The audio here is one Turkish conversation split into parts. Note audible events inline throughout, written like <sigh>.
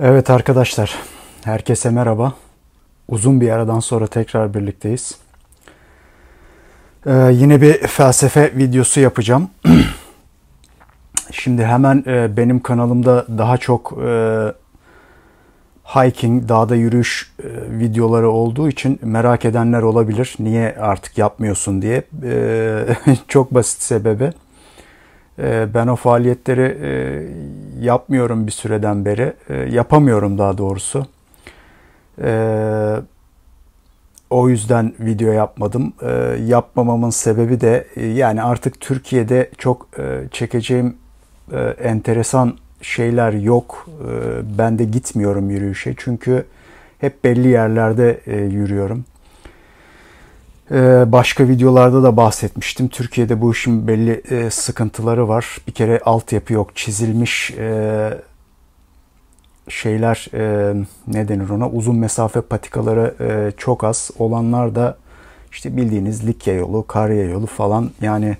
Evet arkadaşlar, herkese merhaba. Uzun bir aradan sonra tekrar birlikteyiz. Ee, yine bir felsefe videosu yapacağım. <clears throat> Şimdi hemen e, benim kanalımda daha çok e, hiking, dağda yürüyüş e, videoları olduğu için merak edenler olabilir. Niye artık yapmıyorsun diye. E, <laughs> çok basit sebebi. Ee, ben o faaliyetleri e, yapmıyorum bir süreden beri. Ee, yapamıyorum daha doğrusu. Ee, o yüzden video yapmadım. Yapmamamın sebebi de e, yani artık Türkiye'de çok e, çekeceğim enteresan şeyler yok. Ben de gitmiyorum yürüyüşe. Çünkü hep belli yerlerde yürüyorum. Ee, başka videolarda da bahsetmiştim. Türkiye'de bu işin belli e, sıkıntıları var. Bir kere altyapı yok, çizilmiş e, şeyler e, ne denir ona uzun mesafe patikaları çok az. Olanlar da işte bildiğiniz Likya yolu, Karya yolu falan yani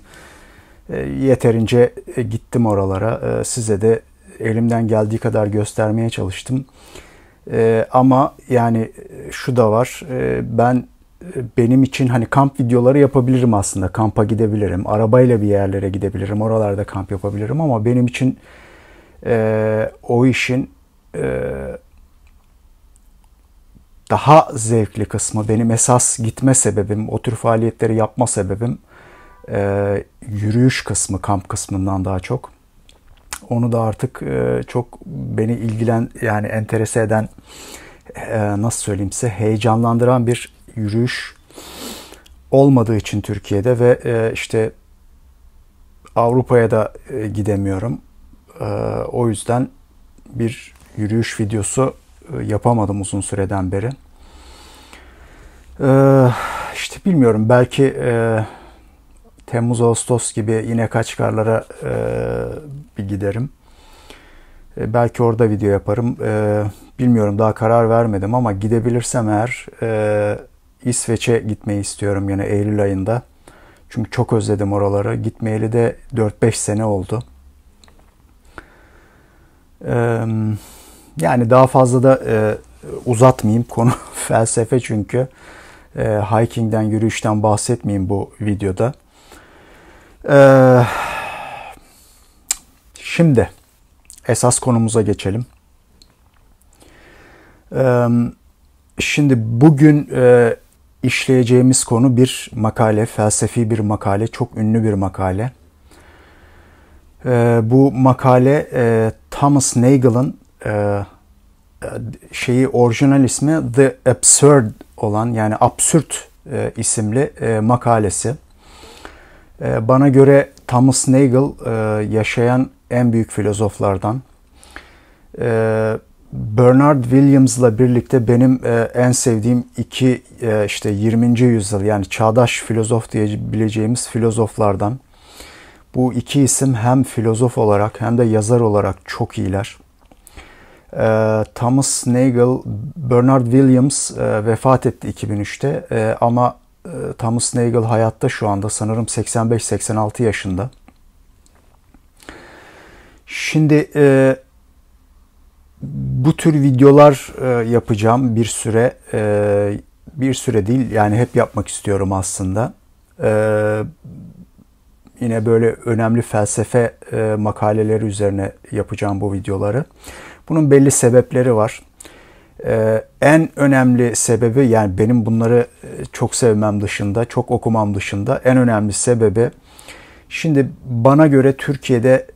yeterince gittim oralara. Size de elimden geldiği kadar göstermeye çalıştım. Ama yani şu da var. Ben benim için hani kamp videoları yapabilirim aslında. Kampa gidebilirim. Arabayla bir yerlere gidebilirim. Oralarda kamp yapabilirim ama benim için e, o işin e, daha zevkli kısmı, benim esas gitme sebebim, o tür faaliyetleri yapma sebebim e, yürüyüş kısmı, kamp kısmından daha çok. Onu da artık e, çok beni ilgilen, yani enterese eden, e, nasıl söyleyeyimse heyecanlandıran bir yürüyüş olmadığı için Türkiye'de ve e, işte Avrupa'ya da e, gidemiyorum. E, o yüzden bir yürüyüş videosu yapamadım uzun süreden beri. İşte bilmiyorum belki Temmuz-Ağustos gibi yine Kaçkarlara e, bir giderim. belki orada video yaparım. bilmiyorum daha karar vermedim ama gidebilirsem eğer... İsveç'e gitmeyi istiyorum yani Eylül ayında. Çünkü çok özledim oraları. Gitmeyeli de 4-5 sene oldu. yani daha fazla da uzatmayayım. Konu <laughs> felsefe çünkü. E, hiking'den, yürüyüşten bahsetmeyeyim bu videoda. şimdi esas konumuza geçelim. şimdi bugün işleyeceğimiz konu bir makale, felsefi bir makale, çok ünlü bir makale. E, bu makale e, Thomas Nagel'ın e, şeyi orijinal ismi The Absurd olan yani absürt e, isimli e, makalesi. E, bana göre Thomas Nagel e, yaşayan en büyük filozoflardan. E, Bernard Williams'la birlikte benim e, en sevdiğim iki e, işte 20. yüzyıl yani çağdaş filozof diyebileceğimiz filozoflardan. Bu iki isim hem filozof olarak hem de yazar olarak çok iyiler. E, Thomas Nagel, Bernard Williams e, vefat etti 2003'te e, ama e, Thomas Nagel hayatta şu anda sanırım 85-86 yaşında. Şimdi e, bu tür videolar e, yapacağım bir süre. E, bir süre değil yani hep yapmak istiyorum aslında. E, yine böyle önemli felsefe makaleleri üzerine yapacağım bu videoları. Bunun belli sebepleri var. en önemli sebebi yani benim bunları çok sevmem dışında, çok okumam dışında en önemli sebebi şimdi bana göre Türkiye'de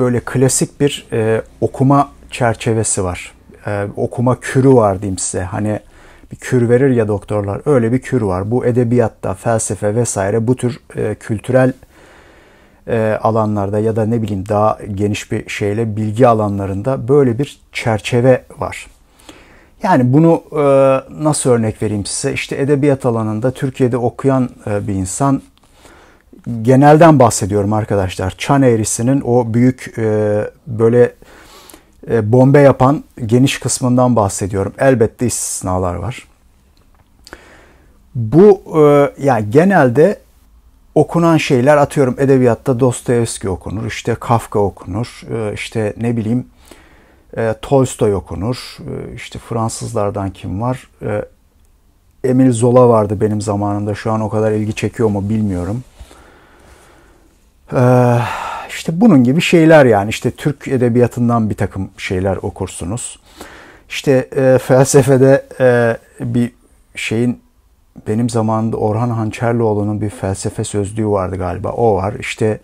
böyle klasik bir e, okuma çerçevesi var. E, okuma kürü var diyeyim size. Hani bir kür verir ya doktorlar. Öyle bir kür var. Bu edebiyatta, felsefe vesaire bu tür e, kültürel e, alanlarda ya da ne bileyim daha geniş bir şeyle bilgi alanlarında böyle bir çerçeve var. Yani bunu e, nasıl örnek vereyim size? İşte edebiyat alanında Türkiye'de okuyan e, bir insan genelden bahsediyorum arkadaşlar. Çan eğrisinin o büyük e, böyle e, bombe yapan geniş kısmından bahsediyorum. Elbette istisnalar var. Bu e, yani genelde okunan şeyler atıyorum edebiyatta Dostoyevski okunur, işte Kafka okunur, e, işte ne bileyim e, Tolstoy okunur, e, işte Fransızlardan kim var? E, Emil Zola vardı benim zamanımda. Şu an o kadar ilgi çekiyor mu bilmiyorum. Ee, işte bunun gibi şeyler yani işte Türk edebiyatından bir takım şeyler okursunuz. İşte e, felsefede e, bir şeyin benim zamanımda Orhan Hançerlioğlu'nun bir felsefe sözlüğü vardı galiba. O var. İşte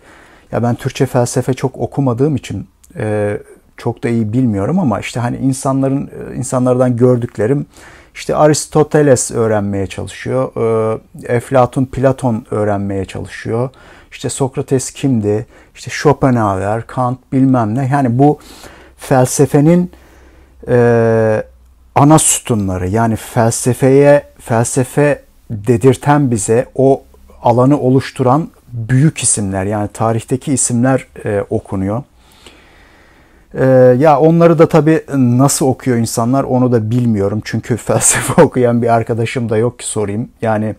ya ben Türkçe felsefe çok okumadığım için e, çok da iyi bilmiyorum ama işte hani insanların e, insanlardan gördüklerim işte Aristoteles öğrenmeye çalışıyor. E, Eflatun, Platon öğrenmeye çalışıyor. İşte Sokrates kimdi, işte Schopenhauer, Kant bilmem ne. Yani bu felsefenin e, ana sütunları yani felsefeye felsefe dedirten bize o alanı oluşturan büyük isimler yani tarihteki isimler e, okunuyor. E, ya onları da tabii nasıl okuyor insanlar onu da bilmiyorum. Çünkü <laughs> felsefe okuyan bir arkadaşım da yok ki sorayım. Yani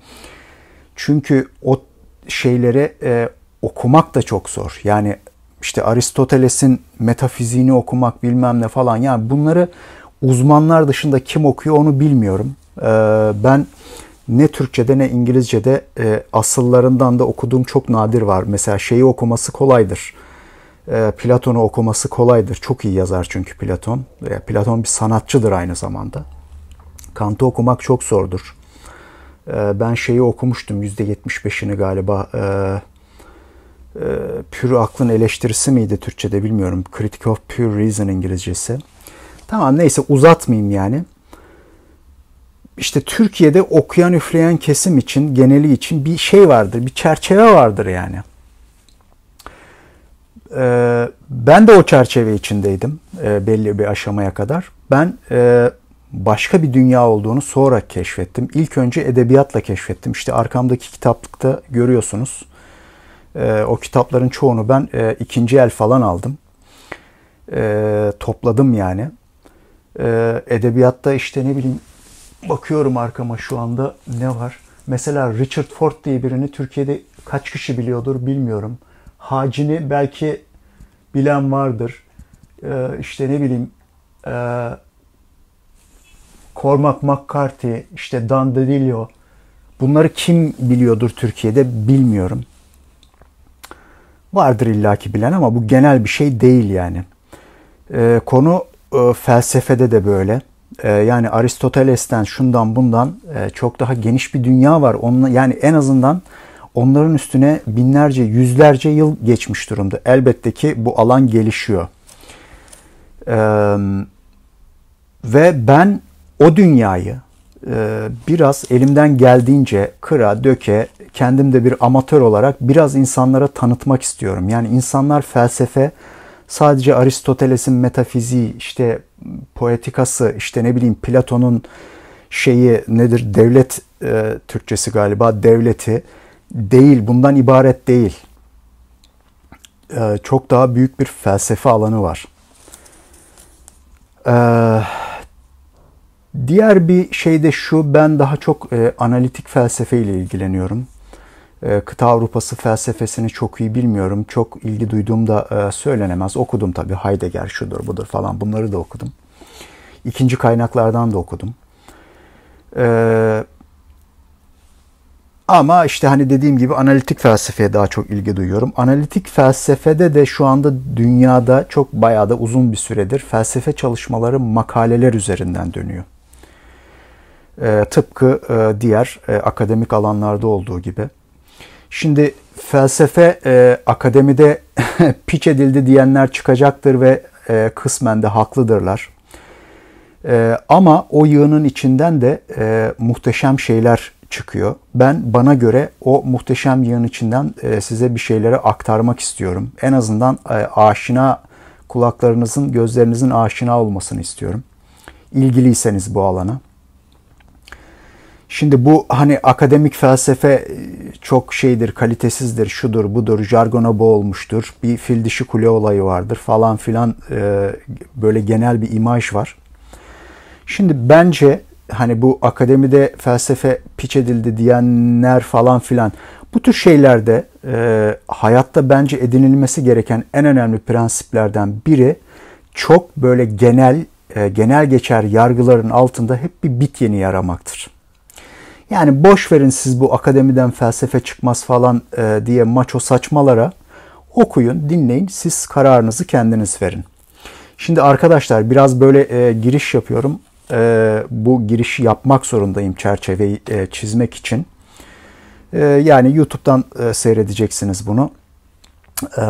çünkü o şeyleri e, okumak da çok zor. Yani işte Aristoteles'in metafiziğini okumak bilmem ne falan. Yani bunları uzmanlar dışında kim okuyor onu bilmiyorum. E, ben ne Türkçe'de ne İngilizce'de e, asıllarından da okuduğum çok nadir var. Mesela şeyi okuması kolaydır. E, Platon'u okuması kolaydır. Çok iyi yazar çünkü Platon. E, Platon bir sanatçıdır aynı zamanda. Kant'ı okumak çok zordur. Ee, ben şeyi okumuştum %75'ini galiba ee, e, pür aklın eleştirisi miydi Türkçe'de bilmiyorum. Critique of Pure Reason İngilizcesi. Tamam neyse uzatmayayım yani. İşte Türkiye'de okuyan üfleyen kesim için, geneli için bir şey vardır, bir çerçeve vardır yani. Ee, ben de o çerçeve içindeydim e, belli bir aşamaya kadar. Ben e, başka bir dünya olduğunu sonra keşfettim. İlk önce edebiyatla keşfettim. İşte arkamdaki kitaplıkta görüyorsunuz. E, o kitapların çoğunu ben e, ikinci el falan aldım. E, topladım yani. E, edebiyatta işte ne bileyim bakıyorum arkama şu anda ne var. Mesela Richard Ford diye birini Türkiye'de kaç kişi biliyordur bilmiyorum. Hacini belki bilen vardır. E, işte ne bileyim... E, Cormac McCarthy, işte Dan DeLillo bunları kim biliyordur Türkiye'de bilmiyorum. Vardır illaki bilen ama bu genel bir şey değil yani. Ee, konu e, felsefede de böyle. E, yani Aristoteles'ten şundan bundan e, çok daha geniş bir dünya var. onun yani en azından onların üstüne binlerce, yüzlerce yıl geçmiş durumda. Elbette ki bu alan gelişiyor. Ee, ve ben o dünyayı e, biraz elimden geldiğince kıra, döke, kendim de bir amatör olarak biraz insanlara tanıtmak istiyorum. Yani insanlar felsefe sadece Aristoteles'in metafiziği, işte poetikası, işte ne bileyim Platon'un şeyi nedir? Devlet e, Türkçesi galiba devleti değil, bundan ibaret değil. E, çok daha büyük bir felsefe alanı var. Eee Diğer bir şey de şu, ben daha çok e, analitik felsefeyle ilgileniyorum. E, kıta Avrupası felsefesini çok iyi bilmiyorum. Çok ilgi duyduğum da e, söylenemez. Okudum tabii Heidegger şudur budur falan bunları da okudum. İkinci kaynaklardan da okudum. E, ama işte hani dediğim gibi analitik felsefeye daha çok ilgi duyuyorum. Analitik felsefede de şu anda dünyada çok bayağı da uzun bir süredir felsefe çalışmaları makaleler üzerinden dönüyor. E, tıpkı e, diğer e, akademik alanlarda olduğu gibi. Şimdi felsefe akademide <laughs> piç edildi diyenler çıkacaktır ve kısmen de haklıdırlar. ama o yığının içinden de muhteşem şeyler çıkıyor. Ben bana göre o muhteşem yığın içinden size bir şeyleri aktarmak istiyorum. En azından e, aşina kulaklarınızın, gözlerinizin aşina olmasını istiyorum. İlgiliyseniz bu alana. Şimdi bu hani akademik felsefe e, çok şeydir, kalitesizdir, şudur, budur, jargona boğulmuştur. Bir fil dişi kule olayı vardır falan filan e, böyle genel bir imaj var. Şimdi bence hani bu akademide felsefe piç edildi diyenler falan filan bu tür şeylerde e, hayatta bence edinilmesi gereken en önemli prensiplerden biri çok böyle genel e, genel geçer yargıların altında hep bir bit yeni yaramaktır. Yani boş verin siz bu akademiden felsefe çıkmaz falan e, diye maço saçmalara okuyun, dinleyin. Siz kararınızı kendiniz verin. Şimdi arkadaşlar biraz böyle e, giriş yapıyorum. E, bu girişi yapmak zorundayım çerçeveyi e, çizmek için. E, yani YouTube'dan e, seyredeceksiniz bunu. E,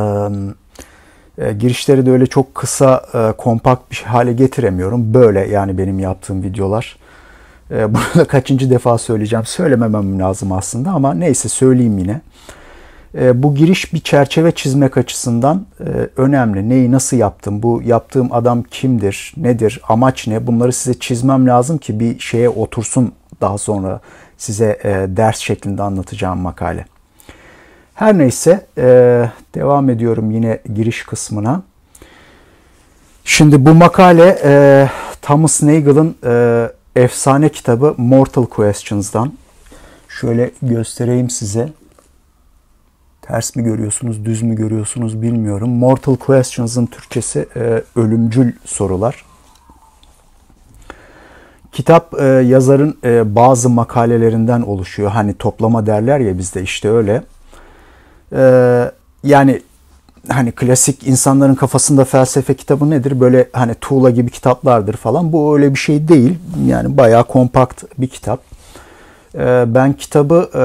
e girişleri de öyle çok kısa, e, kompakt bir hale getiremiyorum. Böyle yani benim yaptığım videolar. E, bunu da kaçıncı defa söyleyeceğim. Söylememem lazım aslında ama neyse söyleyeyim yine. Ee, bu giriş bir çerçeve çizmek açısından e, önemli. Neyi nasıl yaptım, bu yaptığım adam kimdir, nedir, amaç ne bunları size çizmem lazım ki bir şeye otursun daha sonra size e, ders şeklinde anlatacağım makale. Her neyse e, devam ediyorum yine giriş kısmına. Şimdi bu makale Thomas Nagel'ın efsane kitabı Mortal Questions'dan. Şöyle göstereyim size. Ters mi görüyorsunuz, düz mü görüyorsunuz bilmiyorum. Mortal Questions'ın Türkçesi e, Ölümcül Sorular. Kitap e, yazarın e, bazı makalelerinden oluşuyor. Hani toplama derler ya bizde işte öyle. E, yani hani klasik insanların kafasında felsefe kitabı nedir? Böyle hani tuğla gibi kitaplardır falan. Bu öyle bir şey değil. Yani bayağı kompakt bir kitap. Ee, ben kitabı e,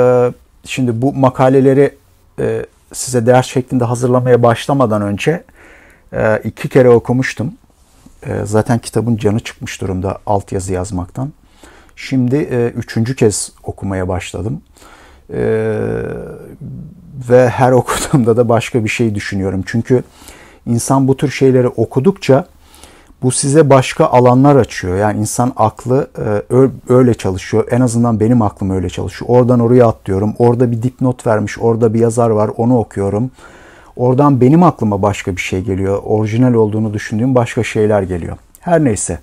şimdi bu makaleleri e, size ders şeklinde hazırlamaya başlamadan önce e, iki kere okumuştum. zaten kitabın canı çıkmış durumda altyazı yazmaktan. Şimdi üçüncü kez okumaya başladım. Eee ve her <laughs> okuduğumda da başka bir şey düşünüyorum. Çünkü insan bu tür şeyleri okudukça bu size başka alanlar açıyor. Yani insan aklı e, öyle çalışıyor. En azından benim aklım öyle çalışıyor. Oradan oraya atlıyorum. Orada bir dipnot vermiş. Orada bir yazar var. Onu okuyorum. Oradan benim aklıma başka bir şey geliyor. Orijinal olduğunu düşündüğüm başka şeyler geliyor. Her neyse.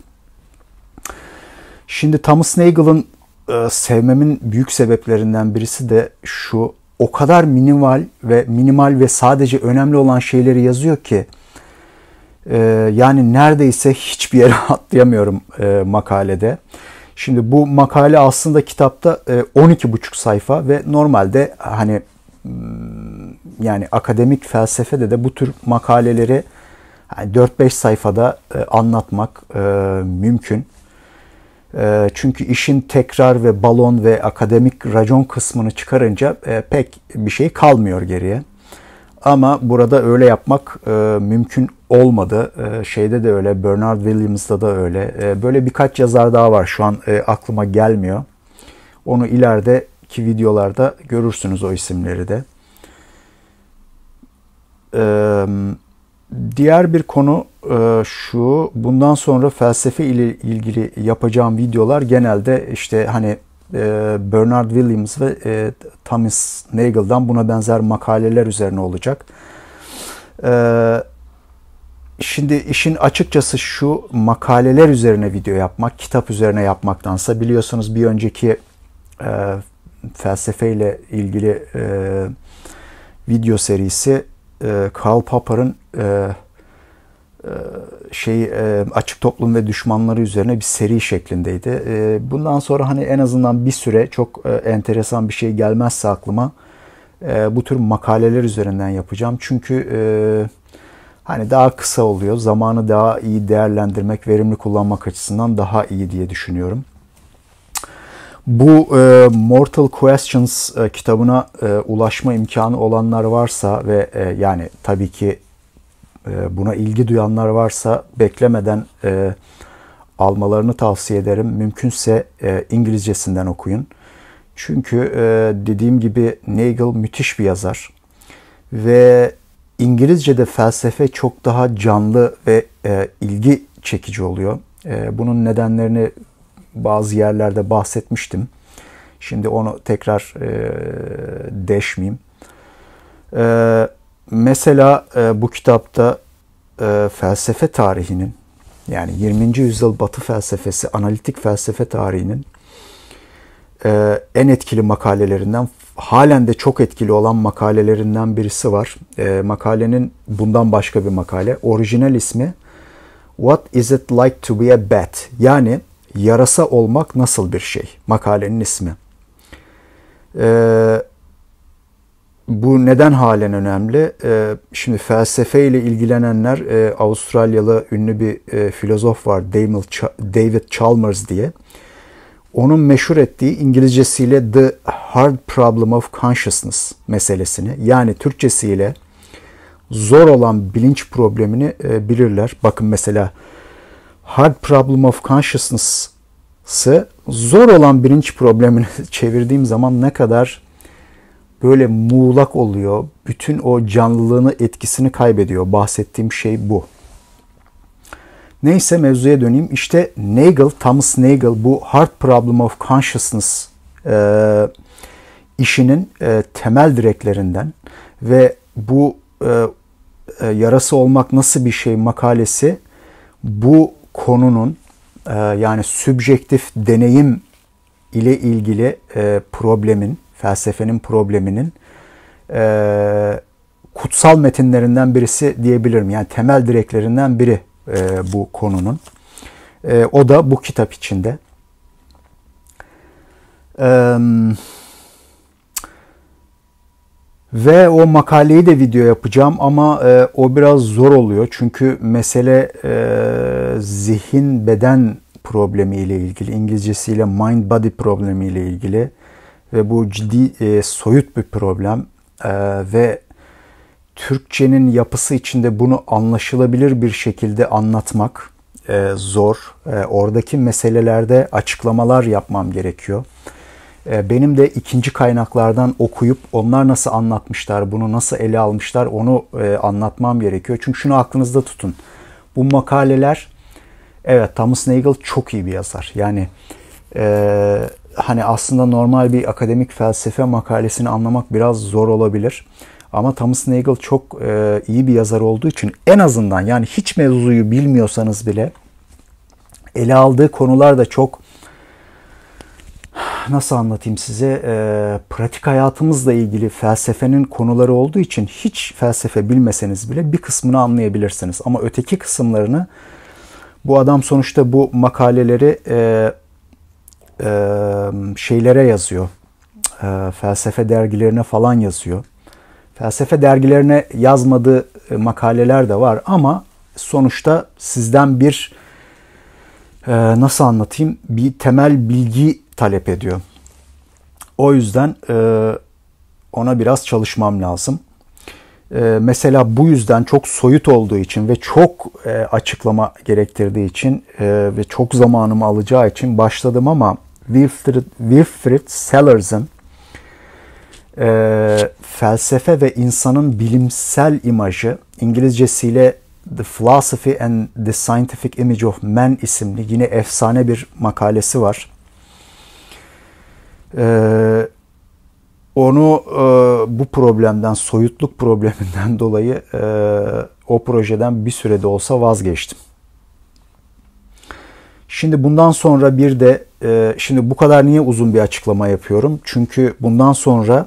Şimdi Thomas Nagel'ın e, sevmemin büyük sebeplerinden birisi de şu o kadar minimal ve minimal ve sadece önemli olan şeyleri yazıyor ki e, yani neredeyse hiçbir yere <laughs> atlayamıyorum e, makalede. Şimdi bu makale aslında kitapta e, 12,5 sayfa ve normalde hani hmm, yani akademik felsefede de bu tür makaleleri yani 4-5 sayfada e, anlatmak e, mümkün. Ee, çünkü işin tekrar ve balon ve akademik racon kısmını çıkarınca e, pek bir şey kalmıyor geriye. Ama burada öyle yapmak e, mümkün olmadı. E, şeyde de öyle, Bernard Williams'da da öyle. Böyle birkaç yazar daha var şu an aklıma gelmiyor. Onu ilerideki videolarda görürsünüz o isimleri de. Evet Diğer bir konu e, şu, bundan sonra felsefe ile ilgili yapacağım videolar genelde işte hani e, Bernard Williams ve e, Thomas Nagel'dan buna benzer makaleler üzerine olacak. şimdi işin açıkçası şu makaleler üzerine video yapmak, kitap üzerine yapmaktansa biliyorsunuz bir önceki felsefe ile ilgili video serisi Karl Popper'ın e, e, şey e, açık toplum ve düşmanları üzerine bir seri şeklindeydi. E, bundan sonra hani en azından bir süre çok e, enteresan bir şey gelmezse aklıma e, bu tür makaleler üzerinden yapacağım. Çünkü e, hani daha kısa oluyor. Zamanı daha iyi değerlendirmek, verimli kullanmak açısından daha iyi diye düşünüyorum. Bu e, Mortal Questions e, kitabına e, ulaşma imkanı olanlar varsa ve e, yani tabii ki ee, buna ilgi duyanlar varsa beklemeden e, almalarını tavsiye ederim. Mümkünse e, İngilizcesinden okuyun. Çünkü e, dediğim gibi Nagel müthiş bir yazar. Ve İngilizce'de felsefe çok daha canlı ve ilgi çekici oluyor. Bunun nedenlerini bazı yerlerde bahsetmiştim. Şimdi onu tekrar e, deşmeyeyim. E, Mesela e, bu kitapta e, felsefe tarihinin yani 20. yüzyıl Batı felsefesi, analitik felsefe tarihinin e, en etkili makalelerinden, halen de çok etkili olan makalelerinden birisi var. E, makalenin bundan başka bir makale. Orijinal ismi What is it like to be a bat? Yani yarasa olmak nasıl bir şey? Makalenin ismi. Eee bu neden halen önemli? Ee, şimdi felsefe ile ilgilenenler e, Avustralyalı ünlü bir e, filozof var David Chalmers diye. Onun meşhur ettiği İngilizcesiyle The Hard Problem of Consciousness meselesini yani Türkçesiyle zor olan bilinç problemini e, bilirler. Bakın mesela Hard Problem of Consciousness'ı zor olan bilinç problemini <laughs> çevirdiğim zaman ne kadar böyle muğlak oluyor. Bütün o canlılığını, etkisini kaybediyor. Bahsettiğim şey bu. Neyse mevzuya döneyim. İşte Nagel, Thomas Nagel bu Heart Problem of Consciousness e, işinin e, temel direklerinden ve bu e, e, yarası olmak nasıl bir şey makalesi bu konunun e, yani sübjektif deneyim ile ilgili e, problemin felsefenin probleminin e, kutsal metinlerinden birisi diyebilirim. Yani temel direklerinden biri e, bu konunun. E, o da bu kitap içinde. E, ve o makaleyi de video yapacağım ama e, o biraz zor oluyor. Çünkü mesele e, zihin beden problemi ile ilgili, İngilizcesiyle mind body problemi ile ilgili ve bu ciddi e, soyut bir problem e, ve Türkçenin yapısı içinde bunu anlaşılabilir bir şekilde anlatmak e, zor. E, oradaki meselelerde açıklamalar yapmam gerekiyor. E, benim de ikinci kaynaklardan okuyup onlar nasıl anlatmışlar, bunu nasıl ele almışlar onu e, anlatmam gerekiyor. Çünkü şunu aklınızda tutun. Bu makaleler, evet Thomas Nagel çok iyi bir yazar. Yani e, hani aslında normal bir akademik felsefe makalesini anlamak biraz zor olabilir. Ama Thomas Nagel çok e, iyi bir yazar olduğu için en azından yani hiç mevzuyu bilmiyorsanız bile ele aldığı konular da çok nasıl anlatayım size e, pratik hayatımızla ilgili felsefenin konuları olduğu için hiç felsefe bilmeseniz bile bir kısmını anlayabilirsiniz. Ama öteki kısımlarını bu adam sonuçta bu makaleleri e, şeylere yazıyor. Felsefe dergilerine falan yazıyor. Felsefe dergilerine yazmadığı makaleler de var ama sonuçta sizden bir nasıl anlatayım bir temel bilgi talep ediyor. O yüzden ona biraz çalışmam lazım. Ee, mesela bu yüzden çok soyut olduğu için ve çok e, açıklama gerektirdiği için e, ve çok zamanımı alacağı için başladım ama Wilfred, Wilfred Sellers'ın e, Felsefe ve İnsanın Bilimsel İmajı, İngilizcesiyle The Philosophy and the Scientific Image of Man isimli yine efsane bir makalesi var. Ee, onu e, bu problemden, soyutluk probleminden <laughs> dolayı e, o projeden bir sürede olsa vazgeçtim. Şimdi bundan sonra bir de e, şimdi bu kadar niye uzun bir açıklama yapıyorum? Çünkü bundan sonra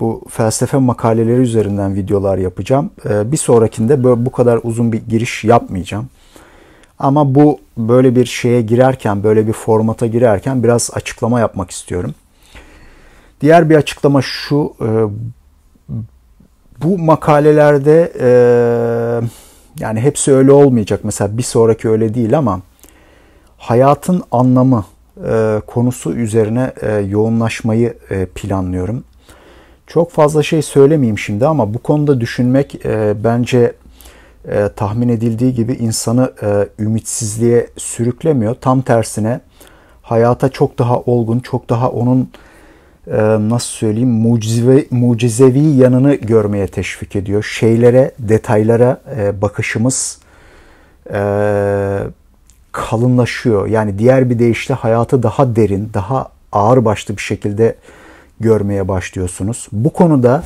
bu felsefe makaleleri üzerinden videolar yapacağım. E, bir sonrakinde böyle bu kadar uzun bir giriş yapmayacağım. Ama bu böyle bir şeye girerken, böyle bir formata girerken biraz açıklama yapmak istiyorum. Diğer bir açıklama şu. E, bu makalelerde e, yani hepsi öyle olmayacak. Mesela bir sonraki öyle değil ama hayatın anlamı e, konusu üzerine e, yoğunlaşmayı e, planlıyorum. Çok fazla şey söylemeyeyim şimdi ama bu konuda düşünmek e, bence e, tahmin edildiği gibi insanı e, ümitsizliğe sürüklemiyor. Tam tersine hayata çok daha olgun, çok daha onun e, nasıl söyleyeyim mucize, mucizevi yanını görmeye teşvik ediyor. Şeylere, detaylara e, bakışımız, e, kalınlaşıyor. Yani diğer bir deyişle hayatı daha derin, daha ağır başlı bir şekilde görmeye başlıyorsunuz. Bu konuda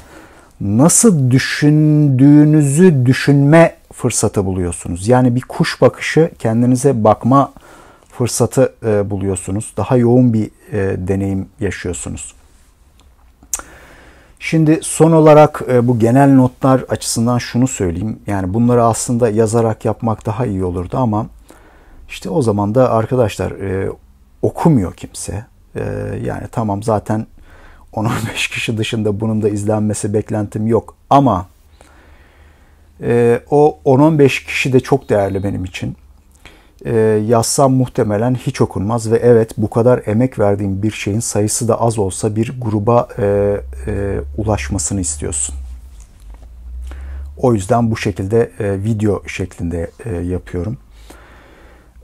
nasıl düşündüğünüzü düşünme fırsatı buluyorsunuz. Yani bir kuş bakışı kendinize bakma fırsatı e, buluyorsunuz. Daha yoğun bir e, deneyim yaşıyorsunuz. Şimdi son olarak e, bu genel notlar açısından şunu söyleyeyim. Yani bunları aslında yazarak yapmak daha iyi olurdu ama işte o zaman da arkadaşlar e, okumuyor kimse. E, yani tamam zaten 10-15 kişi dışında bunun da izlenmesi beklentim yok. Ama e, o 10-15 kişi de çok değerli benim için. E, yazsam muhtemelen hiç okunmaz ve evet bu kadar emek verdiğim bir şeyin sayısı da az olsa bir gruba e, e, ulaşmasını istiyorsun. O yüzden bu şekilde e, video şeklinde e, yapıyorum.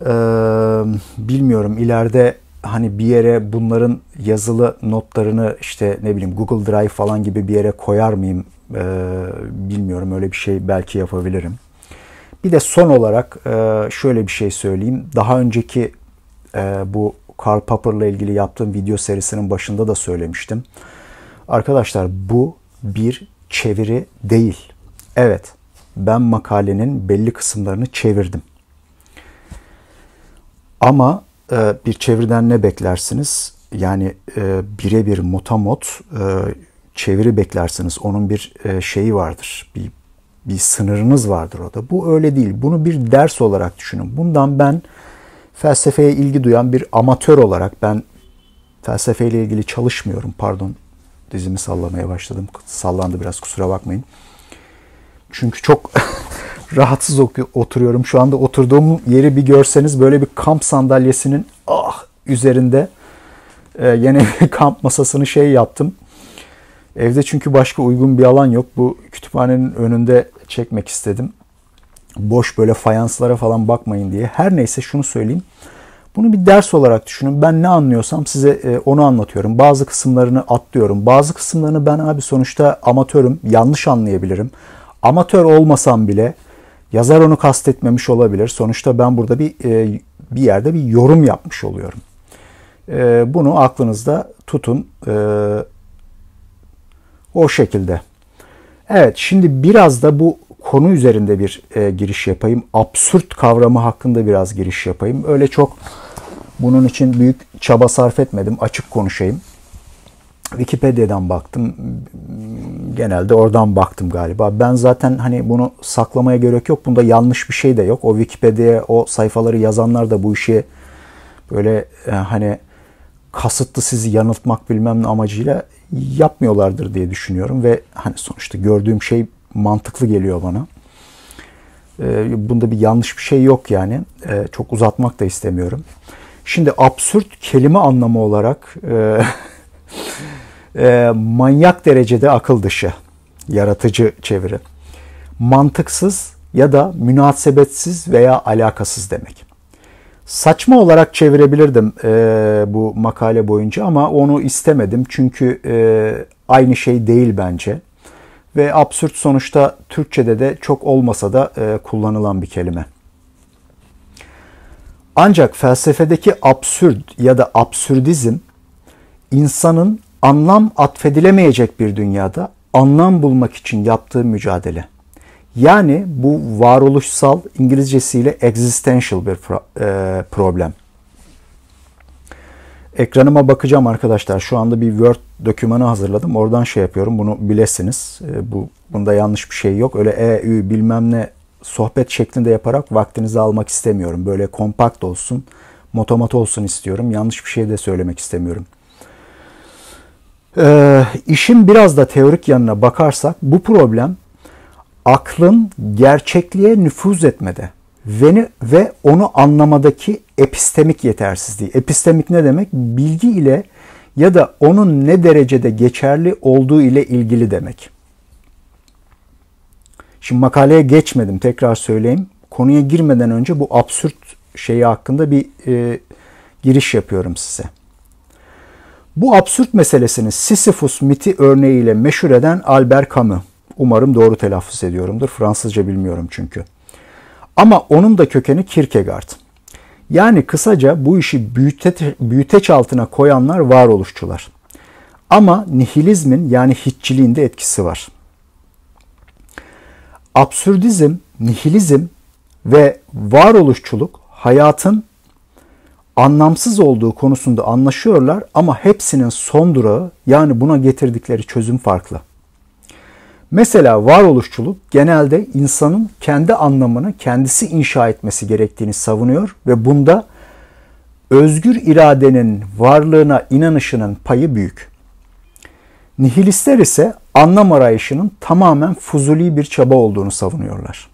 Ee, bilmiyorum ileride hani bir yere bunların yazılı notlarını işte ne bileyim Google Drive falan gibi bir yere koyar mıyım ee, bilmiyorum öyle bir şey belki yapabilirim. Bir de son olarak e, şöyle bir şey söyleyeyim. Daha önceki e, bu Karl Popper'la ilgili yaptığım video serisinin başında da söylemiştim. Arkadaşlar bu bir çeviri değil. Evet ben makalenin belli kısımlarını çevirdim. Ama e, bir çevirden ne beklersiniz? Yani e, birebir mutamot e, çeviri beklersiniz. Onun bir e, şeyi vardır. Bir bir sınırınız vardır orada. Bu öyle değil. Bunu bir ders olarak düşünün. Bundan ben felsefeye ilgi duyan bir amatör olarak ben felsefeyle ilgili çalışmıyorum. Pardon dizimi sallamaya başladım. Sallandı biraz kusura bakmayın. Çünkü çok <laughs> rahatsız oturuyorum. Şu anda oturduğum yeri bir görseniz böyle bir kamp sandalyesinin ah üzerinde e, yine <laughs> kamp masasını şey yaptım. Evde çünkü başka uygun bir alan yok. Bu kütüphanenin önünde çekmek istedim. Boş böyle fayanslara falan bakmayın diye. Her neyse şunu söyleyeyim. Bunu bir ders olarak düşünün. Ben ne anlıyorsam size e, onu anlatıyorum. Bazı kısımlarını atlıyorum. Bazı kısımlarını ben abi sonuçta amatörüm. Yanlış anlayabilirim. Amatör olmasam bile Yazar onu kastetmemiş olabilir. Sonuçta ben burada bir e, bir yerde bir yorum yapmış oluyorum. E, bunu aklınızda tutun. E, o şekilde. Evet şimdi biraz da bu konu üzerinde bir giriş yapayım. Absürt kavramı hakkında biraz giriş yapayım. Öyle çok bunun için büyük çaba sarf etmedim. Açık konuşayım. Wikipedia'dan baktım. Genelde oradan baktım galiba. Ben zaten hani bunu saklamaya gerek yok. Bunda yanlış bir şey de yok. O Wikipedia'ya o sayfaları yazanlar da bu işi böyle e, hani kasıtlı sizi yanıltmak bilmem ne amacıyla yapmıyorlardır diye düşünüyorum ve hani sonuçta gördüğüm şey mantıklı geliyor bana. E, bunda bir yanlış bir şey yok yani. E, çok uzatmak da istemiyorum. Şimdi absürt kelime anlamı olarak <laughs> e, manyak derecede akıl dışı, yaratıcı çeviri. Mantıksız ya da münasebetsiz veya alakasız demek. Saçma olarak çevirebilirdim e, bu makale boyunca ama onu istemedim çünkü e, aynı şey değil bence. Ve absürt sonuçta Türkçe'de de çok olmasa da e, kullanılan bir kelime. Ancak felsefedeki absürd ya da absürdizm insanın anlam atfedilemeyecek bir dünyada anlam bulmak için yaptığı mücadele. Yani bu varoluşsal İngilizcesiyle existential bir e, problem. Ekranıma bakacağım arkadaşlar. Şu anda bir Word dokümanı hazırladım. Oradan şey yapıyorum. Bunu bilesiniz. E, bu bunda yanlış bir şey yok. Öyle e, ü bilmem ne sohbet şeklinde yaparak vaktinizi almak istemiyorum. Böyle kompakt olsun, motomat olsun istiyorum. Yanlış bir şey de söylemek istemiyorum. Ee, işin biraz da teorik yanına bakarsak bu problem aklın gerçekliğe nüfuz etmede ve, ve onu anlamadaki epistemik yetersizliği. Epistemik ne demek? Bilgi ile ya da onun ne derecede geçerli olduğu ile ilgili demek. Şimdi makaleye geçmedim tekrar söyleyeyim. Konuya girmeden önce bu absürt şeyi hakkında bir e, giriş yapıyorum size. Bu absürt meselesini Sisyphus miti örneğiyle meşhur eden Albert Camus. Umarım doğru telaffuz ediyorumdur. Fransızca bilmiyorum çünkü. Ama onun da kökeni Kierkegaard. Yani kısaca bu işi büyüte, büyüteç altına koyanlar varoluşçular. Ama nihilizmin yani hiççiliğinde etkisi var. Absürdizm, nihilizm ve varoluşçuluk hayatın anlamsız olduğu konusunda anlaşıyorlar ama hepsinin son durağı yani buna getirdikleri çözüm farklı. Mesela varoluşçuluk genelde insanın kendi anlamını kendisi inşa etmesi gerektiğini savunuyor ve bunda özgür iradenin varlığına inanışının payı büyük. Nihilistler ise anlam arayışının tamamen fuzuli bir çaba olduğunu savunuyorlar.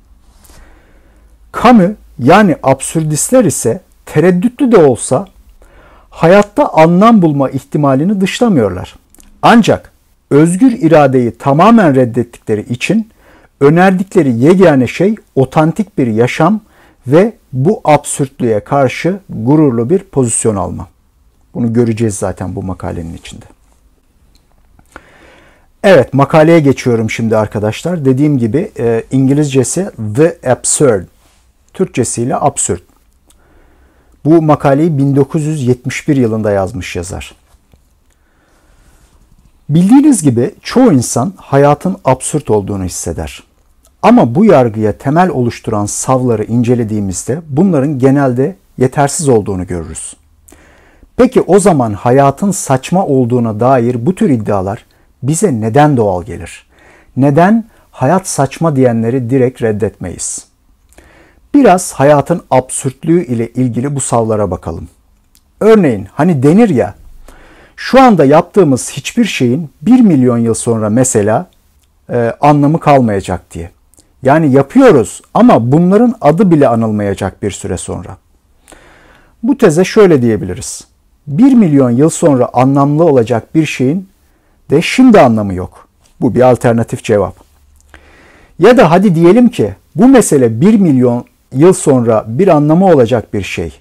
Camus yani absürdistler ise tereddütlü de olsa hayatta anlam bulma ihtimalini dışlamıyorlar. Ancak özgür iradeyi tamamen reddettikleri için önerdikleri yegane şey otantik bir yaşam ve bu absürtlüğe karşı gururlu bir pozisyon alma. Bunu göreceğiz zaten bu makalenin içinde. Evet makaleye geçiyorum şimdi arkadaşlar. Dediğim gibi e, İngilizcesi The Absurd. Türkçesiyle absürt. Bu makaleyi 1971 yılında yazmış yazar. Bildiğiniz gibi çoğu insan hayatın absürt olduğunu hisseder. Ama bu yargıya temel oluşturan savları incelediğimizde bunların genelde yetersiz olduğunu görürüz. Peki o zaman hayatın saçma olduğuna dair bu tür iddialar bize neden doğal gelir? Neden hayat saçma diyenleri direkt reddetmeyiz? Biraz hayatın absürtlüğü ile ilgili bu savlara bakalım. Örneğin hani denir ya şu anda yaptığımız hiçbir şeyin 1 milyon yıl sonra mesela e, anlamı kalmayacak diye. Yani yapıyoruz ama bunların adı bile anılmayacak bir süre sonra. Bu teze şöyle diyebiliriz. 1 milyon yıl sonra anlamlı olacak bir şeyin de şimdi anlamı yok. Bu bir alternatif cevap. Ya da hadi diyelim ki bu mesele 1 milyon yıl sonra bir anlamı olacak bir şey.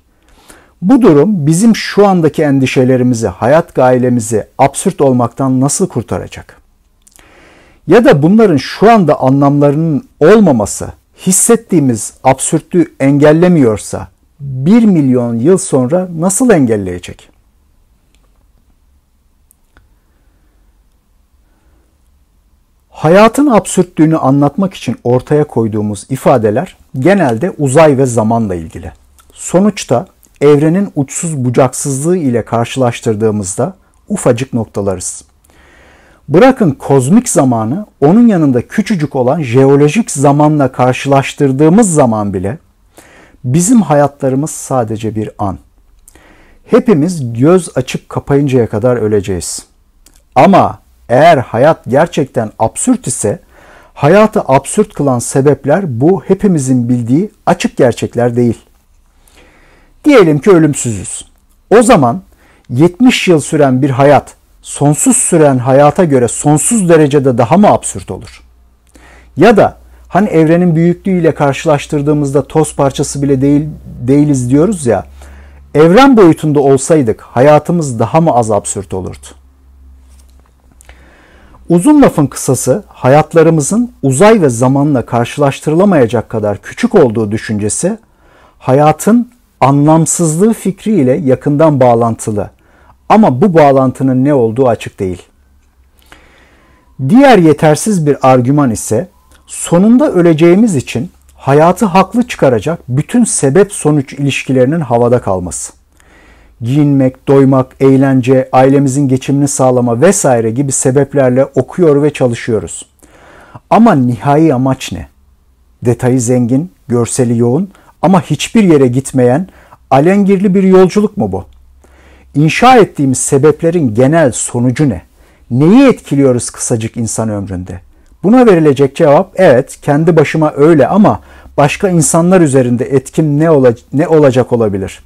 Bu durum bizim şu andaki endişelerimizi, hayat gailemizi absürt olmaktan nasıl kurtaracak? Ya da bunların şu anda anlamlarının olmaması hissettiğimiz absürtlüğü engellemiyorsa 1 milyon yıl sonra nasıl engelleyecek? Hayatın absürtlüğünü anlatmak için ortaya koyduğumuz ifadeler genelde uzay ve zamanla ilgili. Sonuçta evrenin uçsuz bucaksızlığı ile karşılaştırdığımızda ufacık noktalarız. Bırakın kozmik zamanı onun yanında küçücük olan jeolojik zamanla karşılaştırdığımız zaman bile bizim hayatlarımız sadece bir an. Hepimiz göz açıp kapayıncaya kadar öleceğiz. Ama eğer hayat gerçekten absürt ise Hayatı absürt kılan sebepler bu hepimizin bildiği açık gerçekler değil. Diyelim ki ölümsüzüz. O zaman 70 yıl süren bir hayat sonsuz süren hayata göre sonsuz derecede daha mı absürt olur? Ya da hani evrenin büyüklüğüyle karşılaştırdığımızda toz parçası bile değil değiliz diyoruz ya. Evren boyutunda olsaydık hayatımız daha mı az absürt olurdu? Uzun lafın kısası hayatlarımızın uzay ve zamanla karşılaştırılamayacak kadar küçük olduğu düşüncesi hayatın anlamsızlığı fikriyle yakından bağlantılı. Ama bu bağlantının ne olduğu açık değil. Diğer yetersiz bir argüman ise sonunda öleceğimiz için hayatı haklı çıkaracak bütün sebep sonuç ilişkilerinin havada kalması giyinmek, doymak, eğlence, ailemizin geçimini sağlama vesaire gibi sebeplerle okuyor ve çalışıyoruz. Ama nihai amaç ne? Detayı zengin, görseli yoğun ama hiçbir yere gitmeyen alengirli bir yolculuk mu bu? İnşa ettiğimiz sebeplerin genel sonucu ne? Neyi etkiliyoruz kısacık insan ömründe? Buna verilecek cevap evet kendi başıma öyle ama başka insanlar üzerinde etkim ne, ola, ne olacak olabilir?''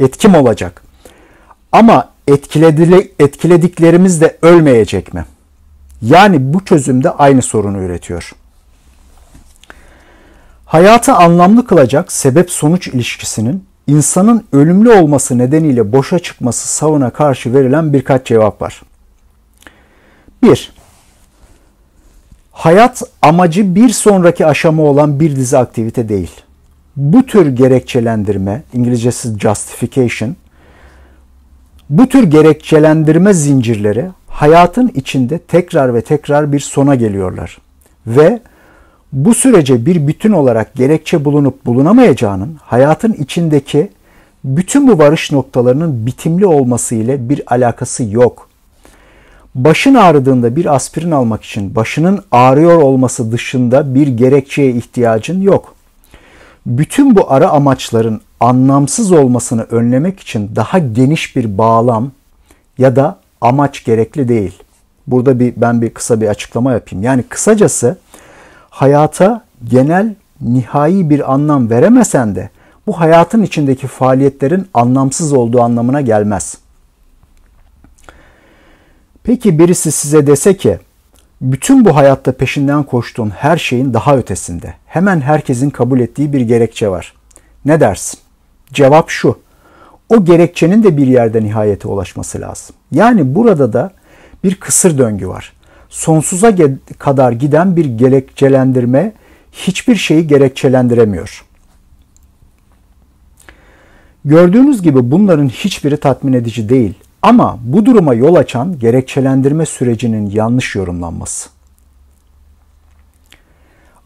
etkim olacak. Ama etkilediklerimiz de ölmeyecek mi? Yani bu çözüm de aynı sorunu üretiyor. Hayatı anlamlı kılacak sebep-sonuç ilişkisinin insanın ölümlü olması nedeniyle boşa çıkması savına karşı verilen birkaç cevap var. 1. Hayat amacı bir sonraki aşama olan bir dizi aktivite değil.'' bu tür gerekçelendirme, İngilizcesi justification, bu tür gerekçelendirme zincirleri hayatın içinde tekrar ve tekrar bir sona geliyorlar. Ve bu sürece bir bütün olarak gerekçe bulunup bulunamayacağının hayatın içindeki bütün bu varış noktalarının bitimli olması ile bir alakası yok. Başın ağrıdığında bir aspirin almak için başının ağrıyor olması dışında bir gerekçeye ihtiyacın yok bütün bu ara amaçların anlamsız olmasını önlemek için daha geniş bir bağlam ya da amaç gerekli değil. Burada bir ben bir kısa bir açıklama yapayım. Yani kısacası hayata genel nihai bir anlam veremesen de bu hayatın içindeki faaliyetlerin anlamsız olduğu anlamına gelmez. Peki birisi size dese ki bütün bu hayatta peşinden koştuğun her şeyin daha ötesinde. Hemen herkesin kabul ettiği bir gerekçe var. Ne dersin? Cevap şu. O gerekçenin de bir yerde nihayete ulaşması lazım. Yani burada da bir kısır döngü var. Sonsuza kadar giden bir gerekçelendirme hiçbir şeyi gerekçelendiremiyor. Gördüğünüz gibi bunların hiçbiri tatmin edici değil. Ama bu duruma yol açan gerekçelendirme sürecinin yanlış yorumlanması.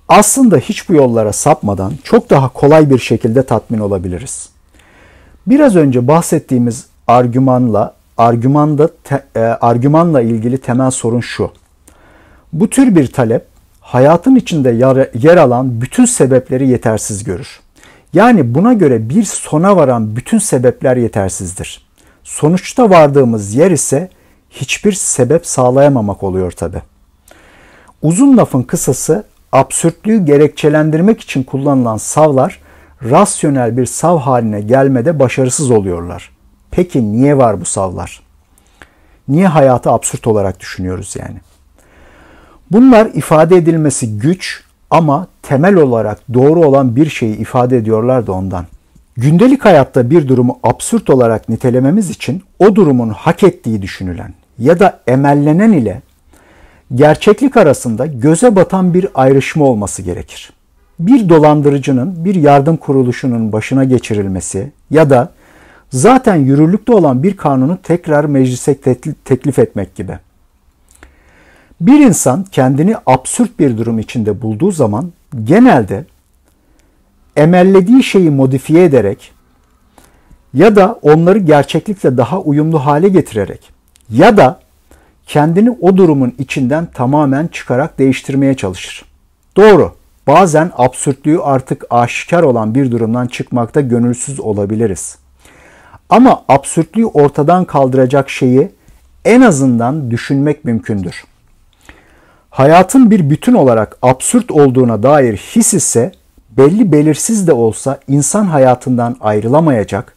Aslında hiç bu yollara sapmadan çok daha kolay bir şekilde tatmin olabiliriz. Biraz önce bahsettiğimiz argümanla argümanda te, e, argümanla ilgili temel sorun şu. Bu tür bir talep hayatın içinde yer, yer alan bütün sebepleri yetersiz görür. Yani buna göre bir sona varan bütün sebepler yetersizdir. Sonuçta vardığımız yer ise hiçbir sebep sağlayamamak oluyor tabi. Uzun lafın kısası absürtlüğü gerekçelendirmek için kullanılan savlar rasyonel bir sav haline gelmede başarısız oluyorlar. Peki niye var bu savlar? Niye hayatı absürt olarak düşünüyoruz yani? Bunlar ifade edilmesi güç ama temel olarak doğru olan bir şeyi ifade ediyorlar da ondan. Gündelik hayatta bir durumu absürt olarak nitelememiz için o durumun hak ettiği düşünülen ya da emellenen ile gerçeklik arasında göze batan bir ayrışma olması gerekir. Bir dolandırıcının bir yardım kuruluşunun başına geçirilmesi ya da zaten yürürlükte olan bir kanunu tekrar meclise teklif etmek gibi. Bir insan kendini absürt bir durum içinde bulduğu zaman genelde emellediği şeyi modifiye ederek ya da onları gerçeklikle daha uyumlu hale getirerek ya da kendini o durumun içinden tamamen çıkarak değiştirmeye çalışır. Doğru. Bazen absürtlüğü artık aşikar olan bir durumdan çıkmakta gönülsüz olabiliriz. Ama absürtlüğü ortadan kaldıracak şeyi en azından düşünmek mümkündür. Hayatın bir bütün olarak absürt olduğuna dair his ise belli belirsiz de olsa insan hayatından ayrılamayacak,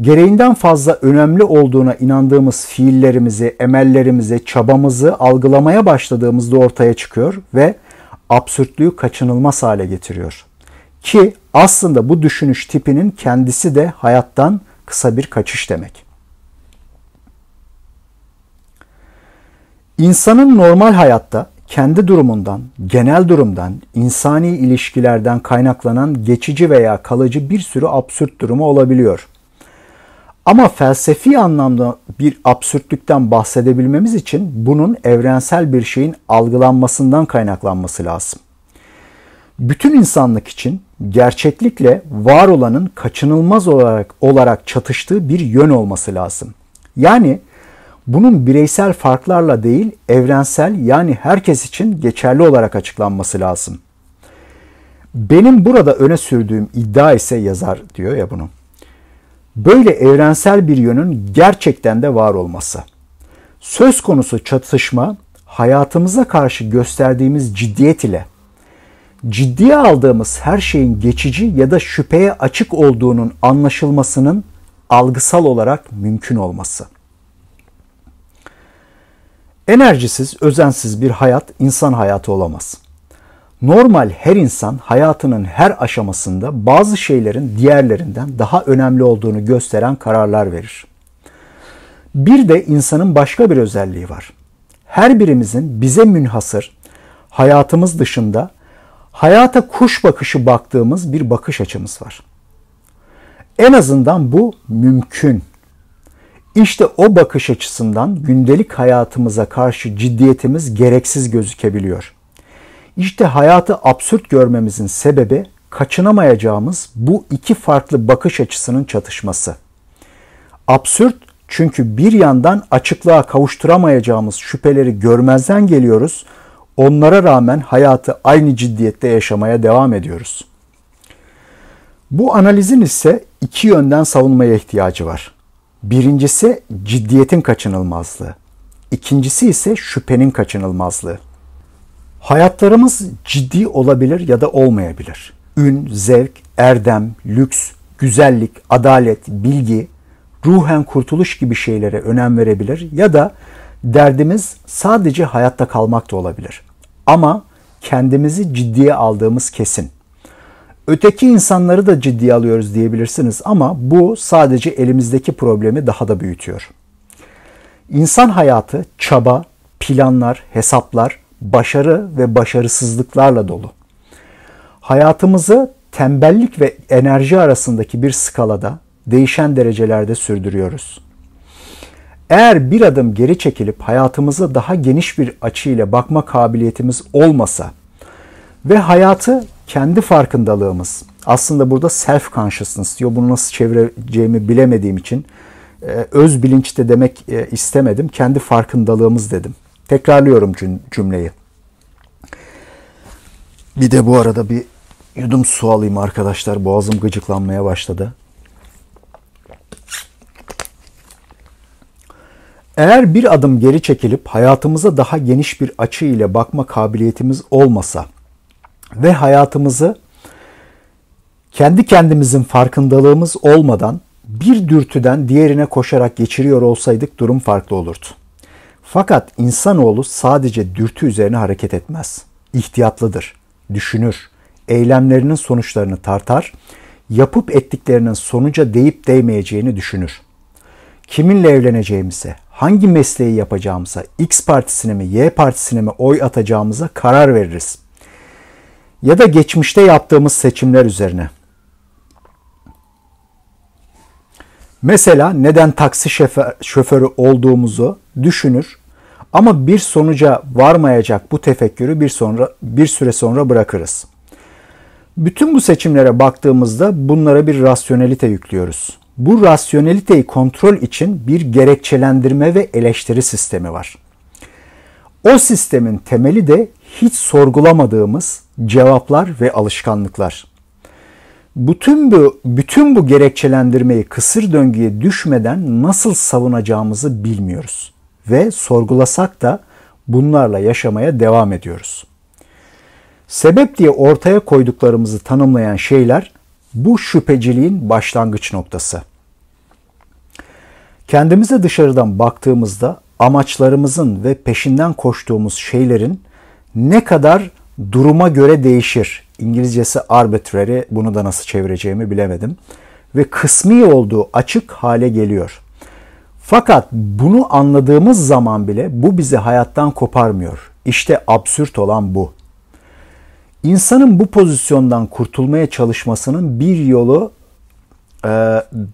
gereğinden fazla önemli olduğuna inandığımız fiillerimizi, emellerimizi, çabamızı algılamaya başladığımızda ortaya çıkıyor ve absürtlüğü kaçınılmaz hale getiriyor. Ki aslında bu düşünüş tipinin kendisi de hayattan kısa bir kaçış demek. İnsanın normal hayatta kendi durumundan, genel durumdan, insani ilişkilerden kaynaklanan geçici veya kalıcı bir sürü absürt durumu olabiliyor. Ama felsefi anlamda bir absürtlükten bahsedebilmemiz için bunun evrensel bir şeyin algılanmasından kaynaklanması lazım. Bütün insanlık için gerçeklikle var olanın kaçınılmaz olarak olarak çatıştığı bir yön olması lazım. Yani bunun bireysel farklarla değil evrensel yani herkes için geçerli olarak açıklanması lazım. Benim burada öne sürdüğüm iddia ise yazar diyor ya bunu. Böyle evrensel bir yönün gerçekten de var olması. Söz konusu çatışma hayatımıza karşı gösterdiğimiz ciddiyet ile ciddiye aldığımız her şeyin geçici ya da şüpheye açık olduğunun anlaşılmasının algısal olarak mümkün olması. Enerjisiz, özensiz bir hayat insan hayatı olamaz. Normal her insan hayatının her aşamasında bazı şeylerin diğerlerinden daha önemli olduğunu gösteren kararlar verir. Bir de insanın başka bir özelliği var. Her birimizin bize münhasır, hayatımız dışında hayata kuş bakışı baktığımız bir bakış açımız var. En azından bu mümkün. İşte o bakış açısından gündelik hayatımıza karşı ciddiyetimiz gereksiz gözükebiliyor. İşte hayatı absürt görmemizin sebebi kaçınamayacağımız bu iki farklı bakış açısının çatışması. Absürt çünkü bir yandan açıklığa kavuşturamayacağımız şüpheleri görmezden geliyoruz. Onlara rağmen hayatı aynı ciddiyette yaşamaya devam ediyoruz. Bu analizin ise iki yönden savunmaya ihtiyacı var. Birincisi ciddiyetin kaçınılmazlığı. İkincisi ise şüphenin kaçınılmazlığı. Hayatlarımız ciddi olabilir ya da olmayabilir. Ün, zevk, erdem, lüks, güzellik, adalet, bilgi, ruhen kurtuluş gibi şeylere önem verebilir ya da derdimiz sadece hayatta kalmak da olabilir. Ama kendimizi ciddiye aldığımız kesin. Öteki insanları da ciddiye alıyoruz diyebilirsiniz ama bu sadece elimizdeki problemi daha da büyütüyor. İnsan hayatı çaba, planlar, hesaplar, başarı ve başarısızlıklarla dolu. Hayatımızı tembellik ve enerji arasındaki bir skalada değişen derecelerde sürdürüyoruz. Eğer bir adım geri çekilip hayatımıza daha geniş bir açıyla bakma kabiliyetimiz olmasa ve hayatı kendi farkındalığımız aslında burada self consciousness diyor. Bunu nasıl çevireceğimi bilemediğim için e, öz bilinçte demek e, istemedim. Kendi farkındalığımız dedim. Tekrarlıyorum cümleyi. Bir de bu arada bir yudum su alayım arkadaşlar. Boğazım gıcıklanmaya başladı. Eğer bir adım geri çekilip hayatımıza daha geniş bir açı ile bakma kabiliyetimiz olmasa ve hayatımızı kendi kendimizin farkındalığımız olmadan bir dürtüden diğerine koşarak geçiriyor olsaydık durum farklı olurdu. Fakat insanoğlu sadece dürtü üzerine hareket etmez. İhtiyatlıdır, düşünür, eylemlerinin sonuçlarını tartar, yapıp ettiklerinin sonuca değip değmeyeceğini düşünür. Kiminle evleneceğimize, hangi mesleği yapacağımıza, X partisine mi Y partisine mi oy atacağımıza karar veririz ya da geçmişte yaptığımız seçimler üzerine. Mesela neden taksi şoförü olduğumuzu düşünür ama bir sonuca varmayacak bu tefekkürü bir sonra bir süre sonra bırakırız. Bütün bu seçimlere baktığımızda bunlara bir rasyonelite yüklüyoruz. Bu rasyoneliteyi kontrol için bir gerekçelendirme ve eleştiri sistemi var. O sistemin temeli de hiç sorgulamadığımız cevaplar ve alışkanlıklar. Bütün bu, bütün bu gerekçelendirmeyi kısır döngüye düşmeden nasıl savunacağımızı bilmiyoruz. Ve sorgulasak da bunlarla yaşamaya devam ediyoruz. Sebep diye ortaya koyduklarımızı tanımlayan şeyler bu şüpheciliğin başlangıç noktası. Kendimize dışarıdan baktığımızda amaçlarımızın ve peşinden koştuğumuz şeylerin ne kadar duruma göre değişir. İngilizcesi arbitrary, bunu da nasıl çevireceğimi bilemedim. Ve kısmi olduğu açık hale geliyor. Fakat bunu anladığımız zaman bile bu bizi hayattan koparmıyor. İşte absürt olan bu. İnsanın bu pozisyondan kurtulmaya çalışmasının bir yolu e,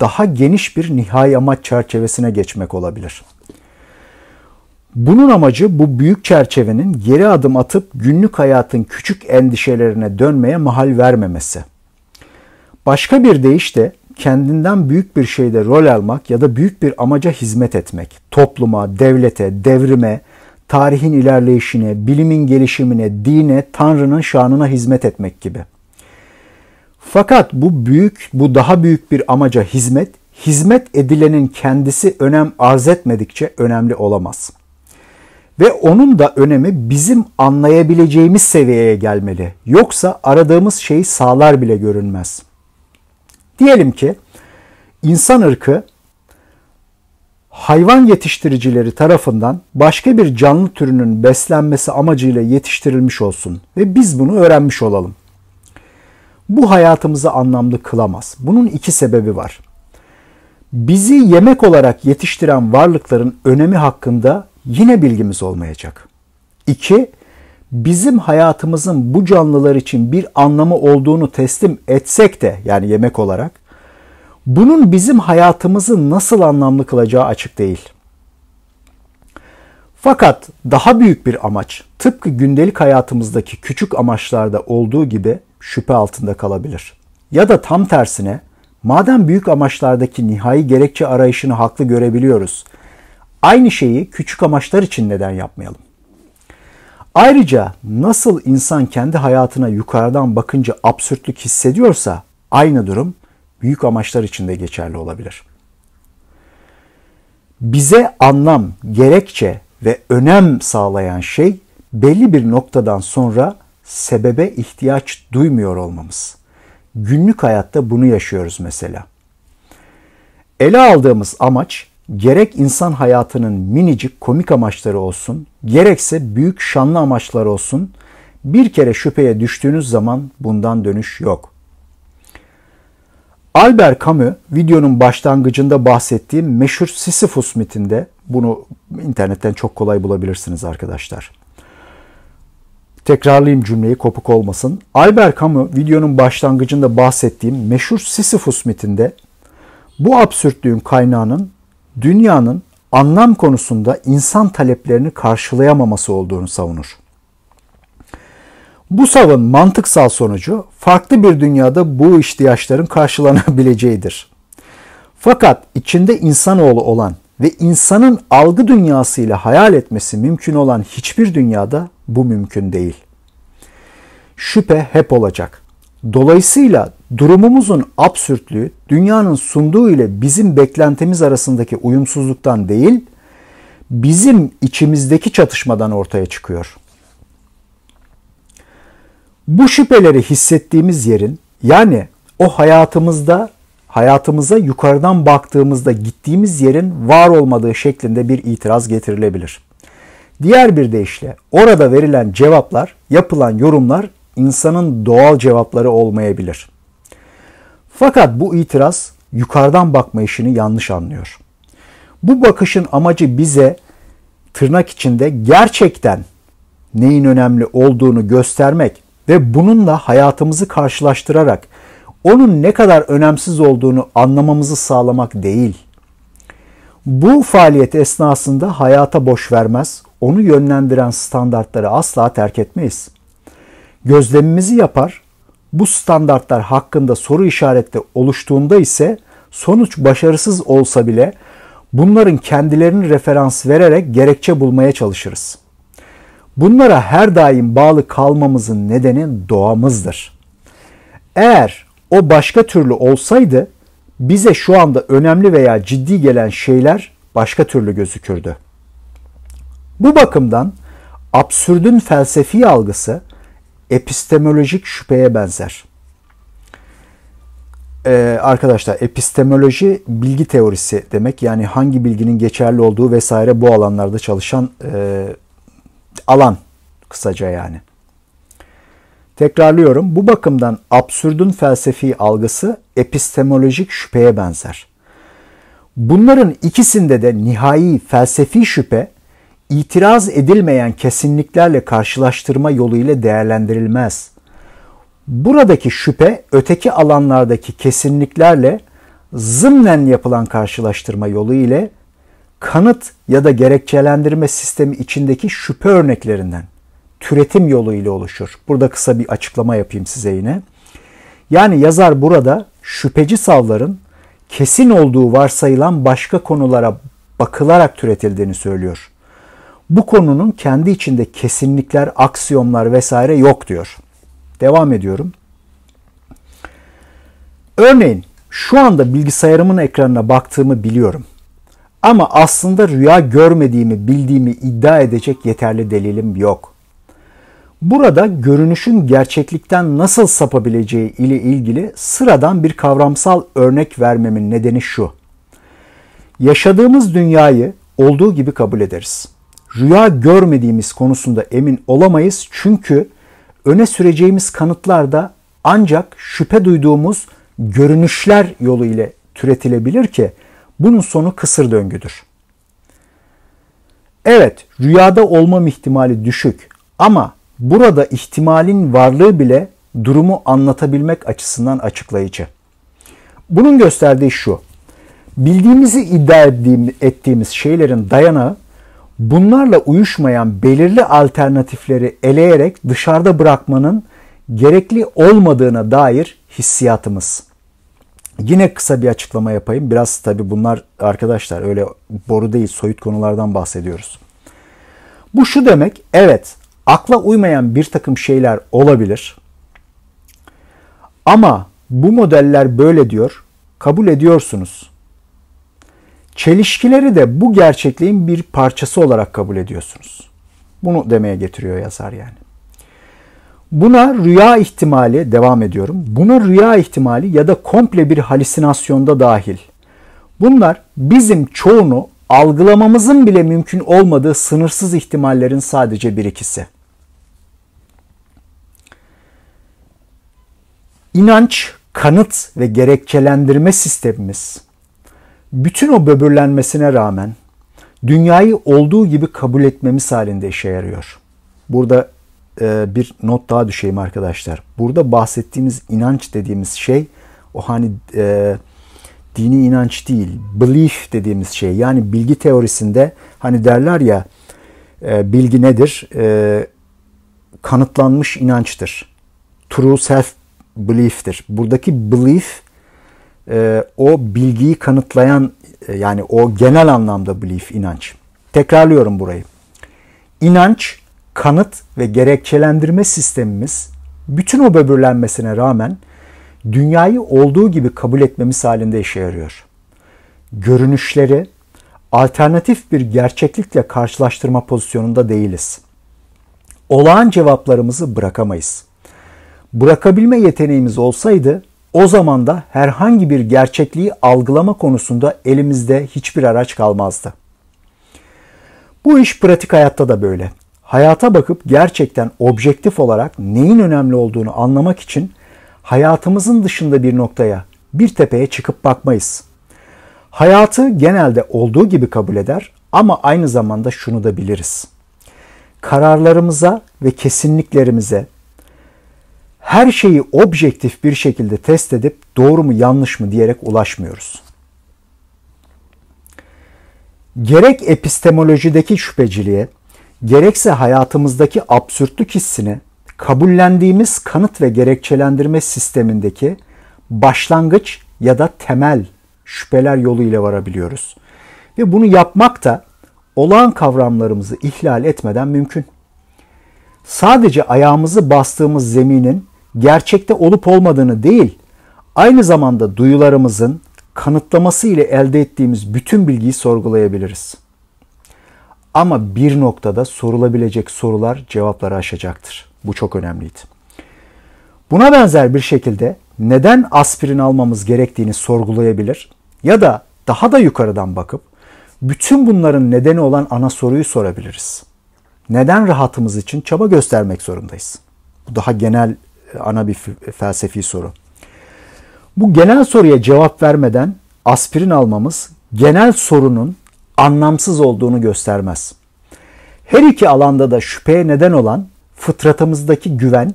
daha geniş bir nihai amaç çerçevesine geçmek olabilir. Bunun amacı bu büyük çerçevenin geri adım atıp günlük hayatın küçük endişelerine dönmeye mahal vermemesi. Başka bir deyişle kendinden büyük bir şeyde rol almak ya da büyük bir amaca hizmet etmek, topluma, devlete, devrime, tarihin ilerleyişine, bilimin gelişimine, dine, Tanrı'nın şanına hizmet etmek gibi. Fakat bu büyük, bu daha büyük bir amaca hizmet, hizmet edilenin kendisi önem arz etmedikçe önemli olamaz.'' Ve onun da önemi bizim anlayabileceğimiz seviyeye gelmeli. Yoksa aradığımız şey sağlar bile görünmez. Diyelim ki insan ırkı hayvan yetiştiricileri tarafından başka bir canlı türünün beslenmesi amacıyla yetiştirilmiş olsun ve biz bunu öğrenmiş olalım. Bu hayatımızı anlamlı kılamaz. Bunun iki sebebi var. Bizi yemek olarak yetiştiren varlıkların önemi hakkında yine bilgimiz olmayacak. İki, bizim hayatımızın bu canlılar için bir anlamı olduğunu teslim etsek de yani yemek olarak bunun bizim hayatımızı nasıl anlamlı kılacağı açık değil. Fakat daha büyük bir amaç tıpkı gündelik hayatımızdaki küçük amaçlarda olduğu gibi şüphe altında kalabilir. Ya da tam tersine madem büyük amaçlardaki nihai gerekçe arayışını haklı görebiliyoruz.'' Aynı şeyi küçük amaçlar için neden yapmayalım? Ayrıca nasıl insan kendi hayatına yukarıdan bakınca absürtlük hissediyorsa aynı durum büyük amaçlar için de geçerli olabilir. Bize anlam, gerekçe ve önem sağlayan şey belli bir noktadan sonra sebebe ihtiyaç duymuyor olmamız. Günlük hayatta bunu yaşıyoruz mesela. Ele aldığımız amaç gerek insan hayatının minicik komik amaçları olsun, gerekse büyük şanlı amaçlar olsun, bir kere şüpheye düştüğünüz zaman bundan dönüş yok. Albert Camus videonun başlangıcında bahsettiğim meşhur Sisyphus mitinde bunu internetten çok kolay bulabilirsiniz arkadaşlar. Tekrarlayayım cümleyi kopuk olmasın. Albert Camus videonun başlangıcında bahsettiğim meşhur Sisyphus mitinde bu absürtlüğün kaynağının dünyanın anlam konusunda insan taleplerini karşılayamaması olduğunu savunur. Bu savın mantıksal sonucu farklı bir dünyada bu ihtiyaçların karşılanabileceğidir. Fakat içinde insanoğlu olan ve insanın algı dünyasıyla hayal etmesi mümkün olan hiçbir dünyada bu mümkün değil. Şüphe hep olacak. Dolayısıyla durumumuzun absürtlüğü dünyanın sunduğu ile bizim beklentimiz arasındaki uyumsuzluktan değil, bizim içimizdeki çatışmadan ortaya çıkıyor. Bu şüpheleri hissettiğimiz yerin yani o hayatımızda hayatımıza yukarıdan baktığımızda gittiğimiz yerin var olmadığı şeklinde bir itiraz getirilebilir. Diğer bir deyişle orada verilen cevaplar, yapılan yorumlar insanın doğal cevapları olmayabilir. Fakat bu itiraz yukarıdan bakma işini yanlış anlıyor. Bu bakışın amacı bize tırnak içinde gerçekten neyin önemli olduğunu göstermek ve bununla hayatımızı karşılaştırarak onun ne kadar önemsiz olduğunu anlamamızı sağlamak değil. Bu faaliyet esnasında hayata boş vermez, onu yönlendiren standartları asla terk etmeyiz.'' gözlemimizi yapar, bu standartlar hakkında soru işareti oluştuğunda ise sonuç başarısız olsa bile bunların kendilerini referans vererek gerekçe bulmaya çalışırız. Bunlara her daim bağlı kalmamızın nedeni doğamızdır. Eğer o başka türlü olsaydı bize şu anda önemli veya ciddi gelen şeyler başka türlü gözükürdü. Bu bakımdan absürdün felsefi algısı epistemolojik şüpheye benzer. Ee, arkadaşlar epistemoloji bilgi teorisi demek. Yani hangi bilginin geçerli olduğu vesaire bu alanlarda çalışan e, alan kısaca yani. Tekrarlıyorum. Bu bakımdan absürdün felsefi algısı epistemolojik şüpheye benzer. Bunların ikisinde de nihai felsefi şüphe itiraz edilmeyen kesinliklerle karşılaştırma yoluyla değerlendirilmez. Buradaki şüphe öteki alanlardaki kesinliklerle zımnen yapılan karşılaştırma yolu ile kanıt ya da gerekçelendirme sistemi içindeki şüphe örneklerinden türetim yolu ile oluşur. Burada kısa bir açıklama yapayım size yine. Yani yazar burada şüpheci savların kesin olduğu varsayılan başka konulara bakılarak türetildiğini söylüyor bu konunun kendi içinde kesinlikler, aksiyonlar vesaire yok diyor. Devam ediyorum. Örneğin şu anda bilgisayarımın ekranına baktığımı biliyorum. Ama aslında rüya görmediğimi bildiğimi iddia edecek yeterli delilim yok. Burada görünüşün gerçeklikten nasıl sapabileceği ile ilgili sıradan bir kavramsal örnek vermemin nedeni şu. Yaşadığımız dünyayı olduğu gibi kabul ederiz rüya görmediğimiz konusunda emin olamayız. Çünkü öne süreceğimiz kanıtlar da ancak şüphe duyduğumuz görünüşler yolu ile türetilebilir ki bunun sonu kısır döngüdür. Evet, rüyada olma ihtimali düşük ama burada ihtimalin varlığı bile durumu anlatabilmek açısından açıklayıcı. Bunun gösterdiği şu. Bildiğimizi iddia ettiğimiz şeylerin dayanağı bunlarla uyuşmayan belirli alternatifleri eleyerek dışarıda bırakmanın gerekli olmadığına dair hissiyatımız. Yine kısa bir açıklama yapayım. Biraz tabi bunlar arkadaşlar öyle boru değil soyut konulardan bahsediyoruz. Bu şu demek evet akla uymayan bir takım şeyler olabilir. Ama bu modeller böyle diyor kabul ediyorsunuz. Çelişkileri de bu gerçekliğin bir parçası olarak kabul ediyorsunuz. Bunu demeye getiriyor yazar yani. Buna rüya ihtimali devam ediyorum. Buna rüya ihtimali ya da komple bir halüsinasyonda dahil. Bunlar bizim çoğunu algılamamızın bile mümkün olmadığı sınırsız ihtimallerin sadece bir ikisi. İnanç, kanıt ve gerekçelendirme sistemimiz bütün o böbürlenmesine rağmen dünyayı olduğu gibi kabul etmemiz halinde işe yarıyor. Burada e, bir not daha düşeyim arkadaşlar. Burada bahsettiğimiz inanç dediğimiz şey o hani e, dini inanç değil, belief dediğimiz şey. Yani bilgi teorisinde hani derler ya e, bilgi nedir? E, kanıtlanmış inançtır. True self belief'tir. Buradaki belief ee, o bilgiyi kanıtlayan e, yani o genel anlamda belief, inanç. Tekrarlıyorum burayı. İnanç, kanıt ve gerekçelendirme sistemimiz bütün o böbürlenmesine rağmen dünyayı olduğu gibi kabul etmemiz halinde işe yarıyor. Görünüşleri alternatif bir gerçeklikle karşılaştırma pozisyonunda değiliz. Olağan cevaplarımızı bırakamayız. Bırakabilme yeteneğimiz olsaydı o zaman da herhangi bir gerçekliği algılama konusunda elimizde hiçbir araç kalmazdı. Bu iş pratik hayatta da böyle. Hayata bakıp gerçekten objektif olarak neyin önemli olduğunu anlamak için hayatımızın dışında bir noktaya, bir tepeye çıkıp bakmayız. Hayatı genelde olduğu gibi kabul eder ama aynı zamanda şunu da biliriz. Kararlarımıza ve kesinliklerimize her şeyi objektif bir şekilde test edip doğru mu yanlış mı diyerek ulaşmıyoruz. Gerek epistemolojideki şüpheciliğe, gerekse hayatımızdaki absürtlük hissine kabullendiğimiz kanıt ve gerekçelendirme sistemindeki başlangıç ya da temel şüpheler yoluyla varabiliyoruz. Ve bunu yapmak da olağan kavramlarımızı ihlal etmeden mümkün. Sadece ayağımızı bastığımız zeminin gerçekte olup olmadığını değil, aynı zamanda duyularımızın kanıtlaması ile elde ettiğimiz bütün bilgiyi sorgulayabiliriz. Ama bir noktada sorulabilecek sorular cevapları aşacaktır. Bu çok önemliydi. Buna benzer bir şekilde neden aspirin almamız gerektiğini sorgulayabilir ya da daha da yukarıdan bakıp bütün bunların nedeni olan ana soruyu sorabiliriz. Neden rahatımız için çaba göstermek zorundayız? Bu daha genel ana bir felsefi soru. Bu genel soruya cevap vermeden aspirin almamız genel sorunun anlamsız olduğunu göstermez. Her iki alanda da şüpheye neden olan fıtratımızdaki güven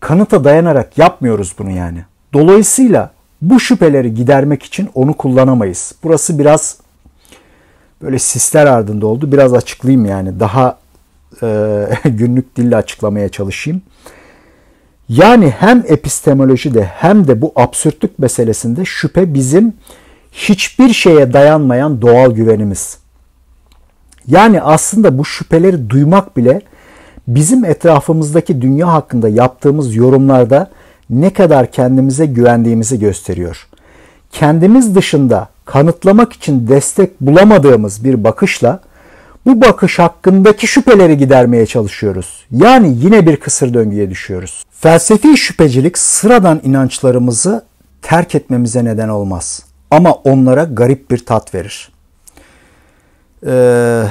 kanıta dayanarak yapmıyoruz bunu yani. Dolayısıyla bu şüpheleri gidermek için onu kullanamayız. Burası biraz böyle sisler ardında oldu. Biraz açıklayayım yani daha e, <laughs> günlük dille açıklamaya çalışayım. Yani hem epistemolojide hem de bu absürtlük meselesinde şüphe bizim hiçbir şeye dayanmayan doğal güvenimiz. Yani aslında bu şüpheleri duymak bile bizim etrafımızdaki dünya hakkında yaptığımız yorumlarda ne kadar kendimize güvendiğimizi gösteriyor. Kendimiz dışında kanıtlamak için destek bulamadığımız bir bakışla bu bakış hakkındaki şüpheleri gidermeye çalışıyoruz. Yani yine bir kısır döngüye düşüyoruz. Felsefi şüphecilik sıradan inançlarımızı terk etmemize neden olmaz. Ama onlara garip bir tat verir. Ee,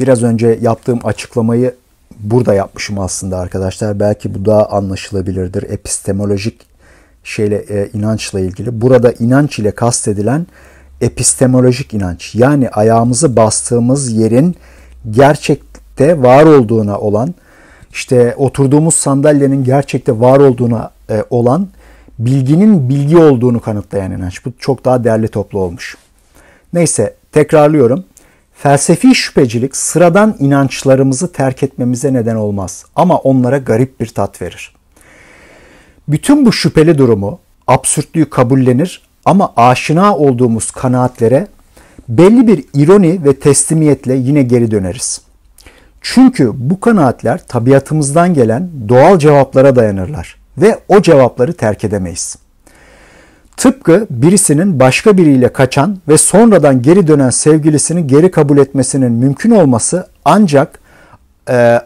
biraz önce yaptığım açıklamayı burada yapmışım aslında arkadaşlar. Belki bu daha anlaşılabilirdir. Epistemolojik şeyle e, inançla ilgili. Burada inanç ile kastedilen edilen epistemolojik inanç yani ayağımızı bastığımız yerin gerçekte var olduğuna olan işte oturduğumuz sandalyenin gerçekte var olduğuna e, olan bilginin bilgi olduğunu kanıtlayan inanç. Bu çok daha değerli toplu olmuş. Neyse tekrarlıyorum. Felsefi şüphecilik sıradan inançlarımızı terk etmemize neden olmaz ama onlara garip bir tat verir. Bütün bu şüpheli durumu, absürtlüğü kabullenir ama aşina olduğumuz kanaatlere belli bir ironi ve teslimiyetle yine geri döneriz. Çünkü bu kanaatler tabiatımızdan gelen doğal cevaplara dayanırlar ve o cevapları terk edemeyiz. Tıpkı birisinin başka biriyle kaçan ve sonradan geri dönen sevgilisini geri kabul etmesinin mümkün olması ancak e,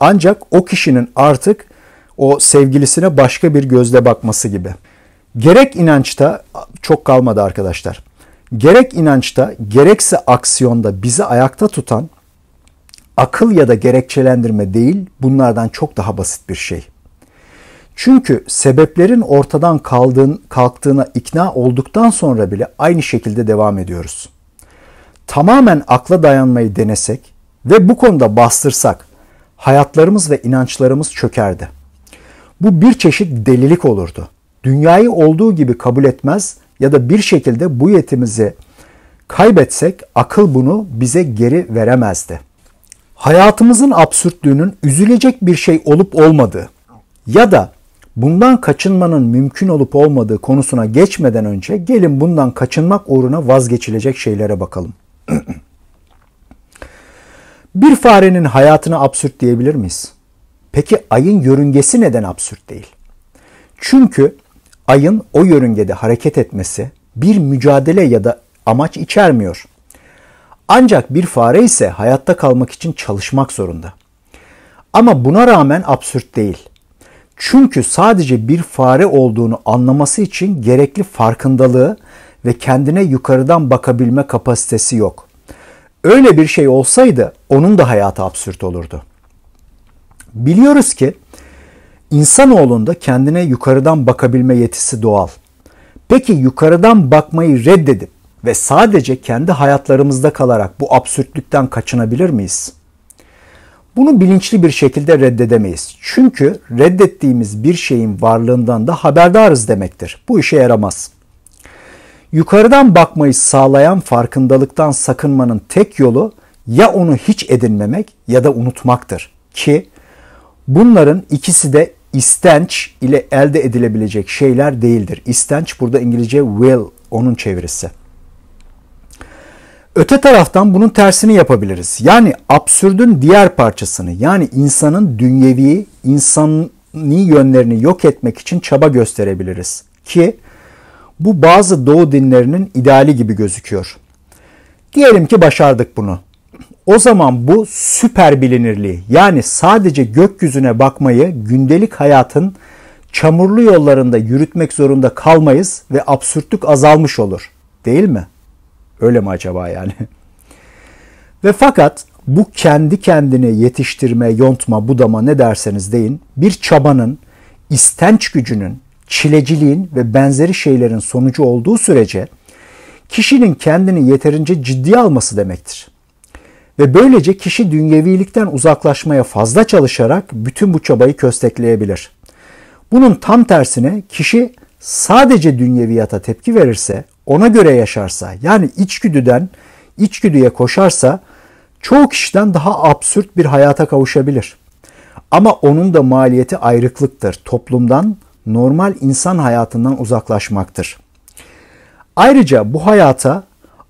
ancak o kişinin artık o sevgilisine başka bir gözle bakması gibi. Gerek inançta çok kalmadı arkadaşlar. Gerek inançta gerekse aksiyonda bizi ayakta tutan akıl ya da gerekçelendirme değil, bunlardan çok daha basit bir şey. Çünkü sebeplerin ortadan kaldığın, kalktığına ikna olduktan sonra bile aynı şekilde devam ediyoruz. Tamamen akla dayanmayı denesek ve bu konuda bastırsak hayatlarımız ve inançlarımız çökerdi. Bu bir çeşit delilik olurdu dünyayı olduğu gibi kabul etmez ya da bir şekilde bu yetimizi kaybetsek akıl bunu bize geri veremezdi. Hayatımızın absürtlüğünün üzülecek bir şey olup olmadığı ya da bundan kaçınmanın mümkün olup olmadığı konusuna geçmeden önce gelin bundan kaçınmak uğruna vazgeçilecek şeylere bakalım. <clears throat> bir farenin hayatını absürt diyebilir miyiz? Peki ayın yörüngesi neden absürt değil? Çünkü ayın o yörüngede hareket etmesi bir mücadele ya da amaç içermiyor. Ancak bir fare ise hayatta kalmak için çalışmak zorunda. Ama buna rağmen absürt değil. Çünkü sadece bir fare olduğunu anlaması için gerekli farkındalığı ve kendine yukarıdan bakabilme kapasitesi yok. Öyle bir şey olsaydı onun da hayatı absürt olurdu. Biliyoruz ki İnsanoğlunda kendine yukarıdan bakabilme yetisi doğal. Peki yukarıdan bakmayı reddedip ve sadece kendi hayatlarımızda kalarak bu absürtlükten kaçınabilir miyiz? Bunu bilinçli bir şekilde reddedemeyiz. Çünkü reddettiğimiz bir şeyin varlığından da haberdarız demektir. Bu işe yaramaz. Yukarıdan bakmayı sağlayan farkındalıktan sakınmanın tek yolu ya onu hiç edinmemek ya da unutmaktır ki Bunların ikisi de istenç ile elde edilebilecek şeyler değildir. İstenç burada İngilizce will onun çevirisi. Öte taraftan bunun tersini yapabiliriz. Yani absürdün diğer parçasını yani insanın dünyevi, insani yönlerini yok etmek için çaba gösterebiliriz. Ki bu bazı doğu dinlerinin ideali gibi gözüküyor. Diyelim ki başardık bunu. O zaman bu süper bilinirliği yani sadece gökyüzüne bakmayı gündelik hayatın çamurlu yollarında yürütmek zorunda kalmayız ve absürtlük azalmış olur. Değil mi? Öyle mi acaba yani? <laughs> ve fakat bu kendi kendine yetiştirme, yontma, budama ne derseniz deyin bir çabanın, istenç gücünün, çileciliğin ve benzeri şeylerin sonucu olduğu sürece kişinin kendini yeterince ciddiye alması demektir. Ve böylece kişi dünyevilikten uzaklaşmaya fazla çalışarak bütün bu çabayı köstekleyebilir. Bunun tam tersine kişi sadece dünyeviyata tepki verirse, ona göre yaşarsa, yani içgüdüden içgüdüye koşarsa çoğu kişiden daha absürt bir hayata kavuşabilir. Ama onun da maliyeti ayrıklıktır. Toplumdan, normal insan hayatından uzaklaşmaktır. Ayrıca bu hayata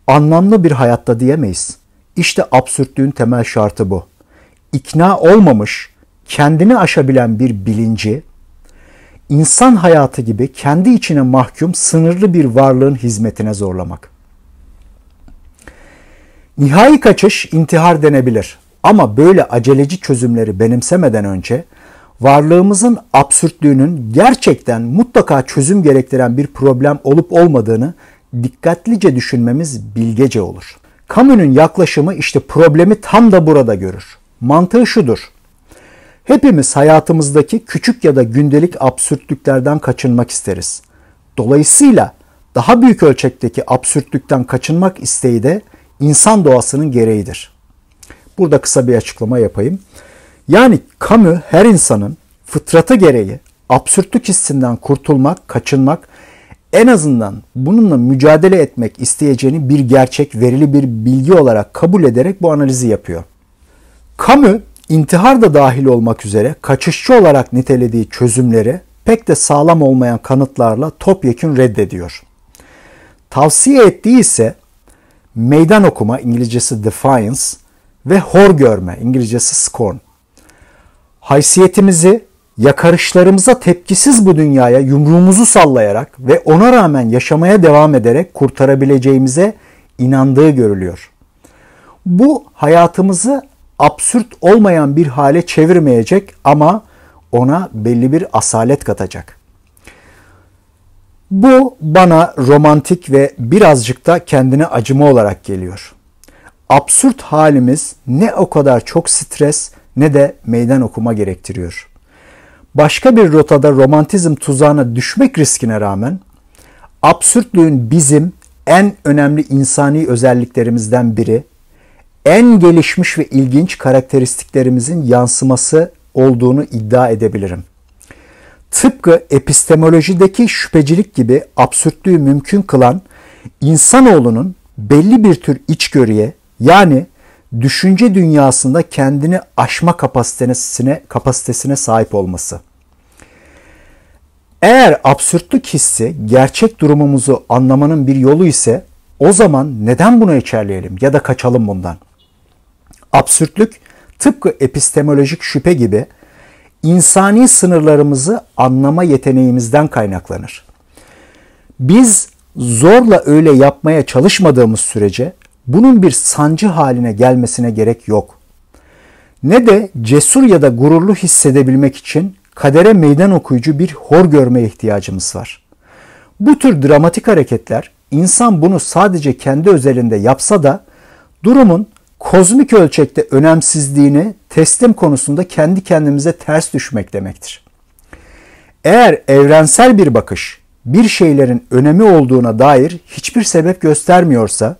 anlamlı bir hayatta diyemeyiz. İşte absürtlüğün temel şartı bu. İkna olmamış, kendini aşabilen bir bilinci, insan hayatı gibi kendi içine mahkum sınırlı bir varlığın hizmetine zorlamak. Nihai kaçış intihar denebilir ama böyle aceleci çözümleri benimsemeden önce varlığımızın absürtlüğünün gerçekten mutlaka çözüm gerektiren bir problem olup olmadığını dikkatlice düşünmemiz bilgece olur.'' Kamu'nun yaklaşımı işte problemi tam da burada görür. Mantığı şudur. Hepimiz hayatımızdaki küçük ya da gündelik absürtlüklerden kaçınmak isteriz. Dolayısıyla daha büyük ölçekteki absürtlükten kaçınmak isteği de insan doğasının gereğidir. Burada kısa bir açıklama yapayım. Yani Kamu her insanın fıtratı gereği absürtlük hissinden kurtulmak, kaçınmak en azından bununla mücadele etmek isteyeceğini bir gerçek, verili bir bilgi olarak kabul ederek bu analizi yapıyor. Camus, intihar da dahil olmak üzere kaçışçı olarak nitelediği çözümleri pek de sağlam olmayan kanıtlarla topyekün reddediyor. Tavsiye ettiği ise meydan okuma İngilizcesi defiance ve hor görme İngilizcesi scorn. Haysiyetimizi yakarışlarımıza tepkisiz bu dünyaya yumruğumuzu sallayarak ve ona rağmen yaşamaya devam ederek kurtarabileceğimize inandığı görülüyor. Bu hayatımızı absürt olmayan bir hale çevirmeyecek ama ona belli bir asalet katacak. Bu bana romantik ve birazcık da kendine acıma olarak geliyor. Absürt halimiz ne o kadar çok stres ne de meydan okuma gerektiriyor.'' başka bir rotada romantizm tuzağına düşmek riskine rağmen absürtlüğün bizim en önemli insani özelliklerimizden biri, en gelişmiş ve ilginç karakteristiklerimizin yansıması olduğunu iddia edebilirim. Tıpkı epistemolojideki şüphecilik gibi absürtlüğü mümkün kılan insanoğlunun belli bir tür içgörüye yani düşünce dünyasında kendini aşma kapasitesine kapasitesine sahip olması. Eğer absürtlük hissi gerçek durumumuzu anlamanın bir yolu ise o zaman neden bunu içerleyelim ya da kaçalım bundan? Absürtlük tıpkı epistemolojik şüphe gibi insani sınırlarımızı anlama yeteneğimizden kaynaklanır. Biz zorla öyle yapmaya çalışmadığımız sürece bunun bir sancı haline gelmesine gerek yok. Ne de cesur ya da gururlu hissedebilmek için kadere meydan okuyucu bir hor görmeye ihtiyacımız var. Bu tür dramatik hareketler insan bunu sadece kendi özelinde yapsa da durumun kozmik ölçekte önemsizliğini teslim konusunda kendi kendimize ters düşmek demektir. Eğer evrensel bir bakış bir şeylerin önemi olduğuna dair hiçbir sebep göstermiyorsa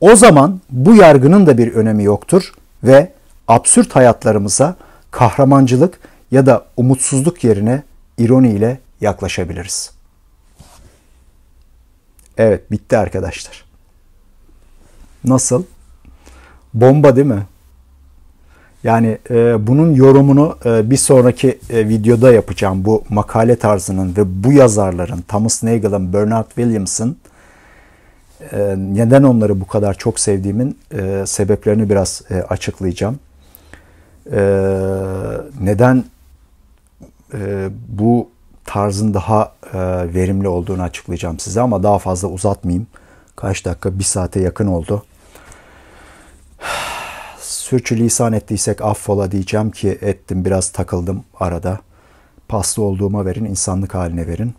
o zaman bu yargının da bir önemi yoktur ve absürt hayatlarımıza kahramancılık ya da umutsuzluk yerine ironiyle yaklaşabiliriz. Evet bitti arkadaşlar. Nasıl? Bomba değil mi? Yani e, bunun yorumunu e, bir sonraki e, videoda yapacağım. Bu makale tarzının ve bu yazarların Thomas Nagel'ın, Bernard Williams'ın ee, neden onları bu kadar çok sevdiğimin e, sebeplerini biraz e, açıklayacağım. Ee, neden e, bu tarzın daha verimli olduğunu açıklayacağım size ama daha fazla uzatmayayım. Kaç dakika? Bir saate yakın oldu. <sighs> Sürçülisan ettiysek affola diyeceğim ki ettim biraz takıldım arada. Paslı olduğuma verin, insanlık haline verin.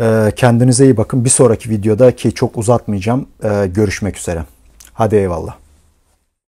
Ee, kendinize iyi bakın. Bir sonraki videoda ki çok uzatmayacağım. Ee, görüşmek üzere. Hadi eyvallah.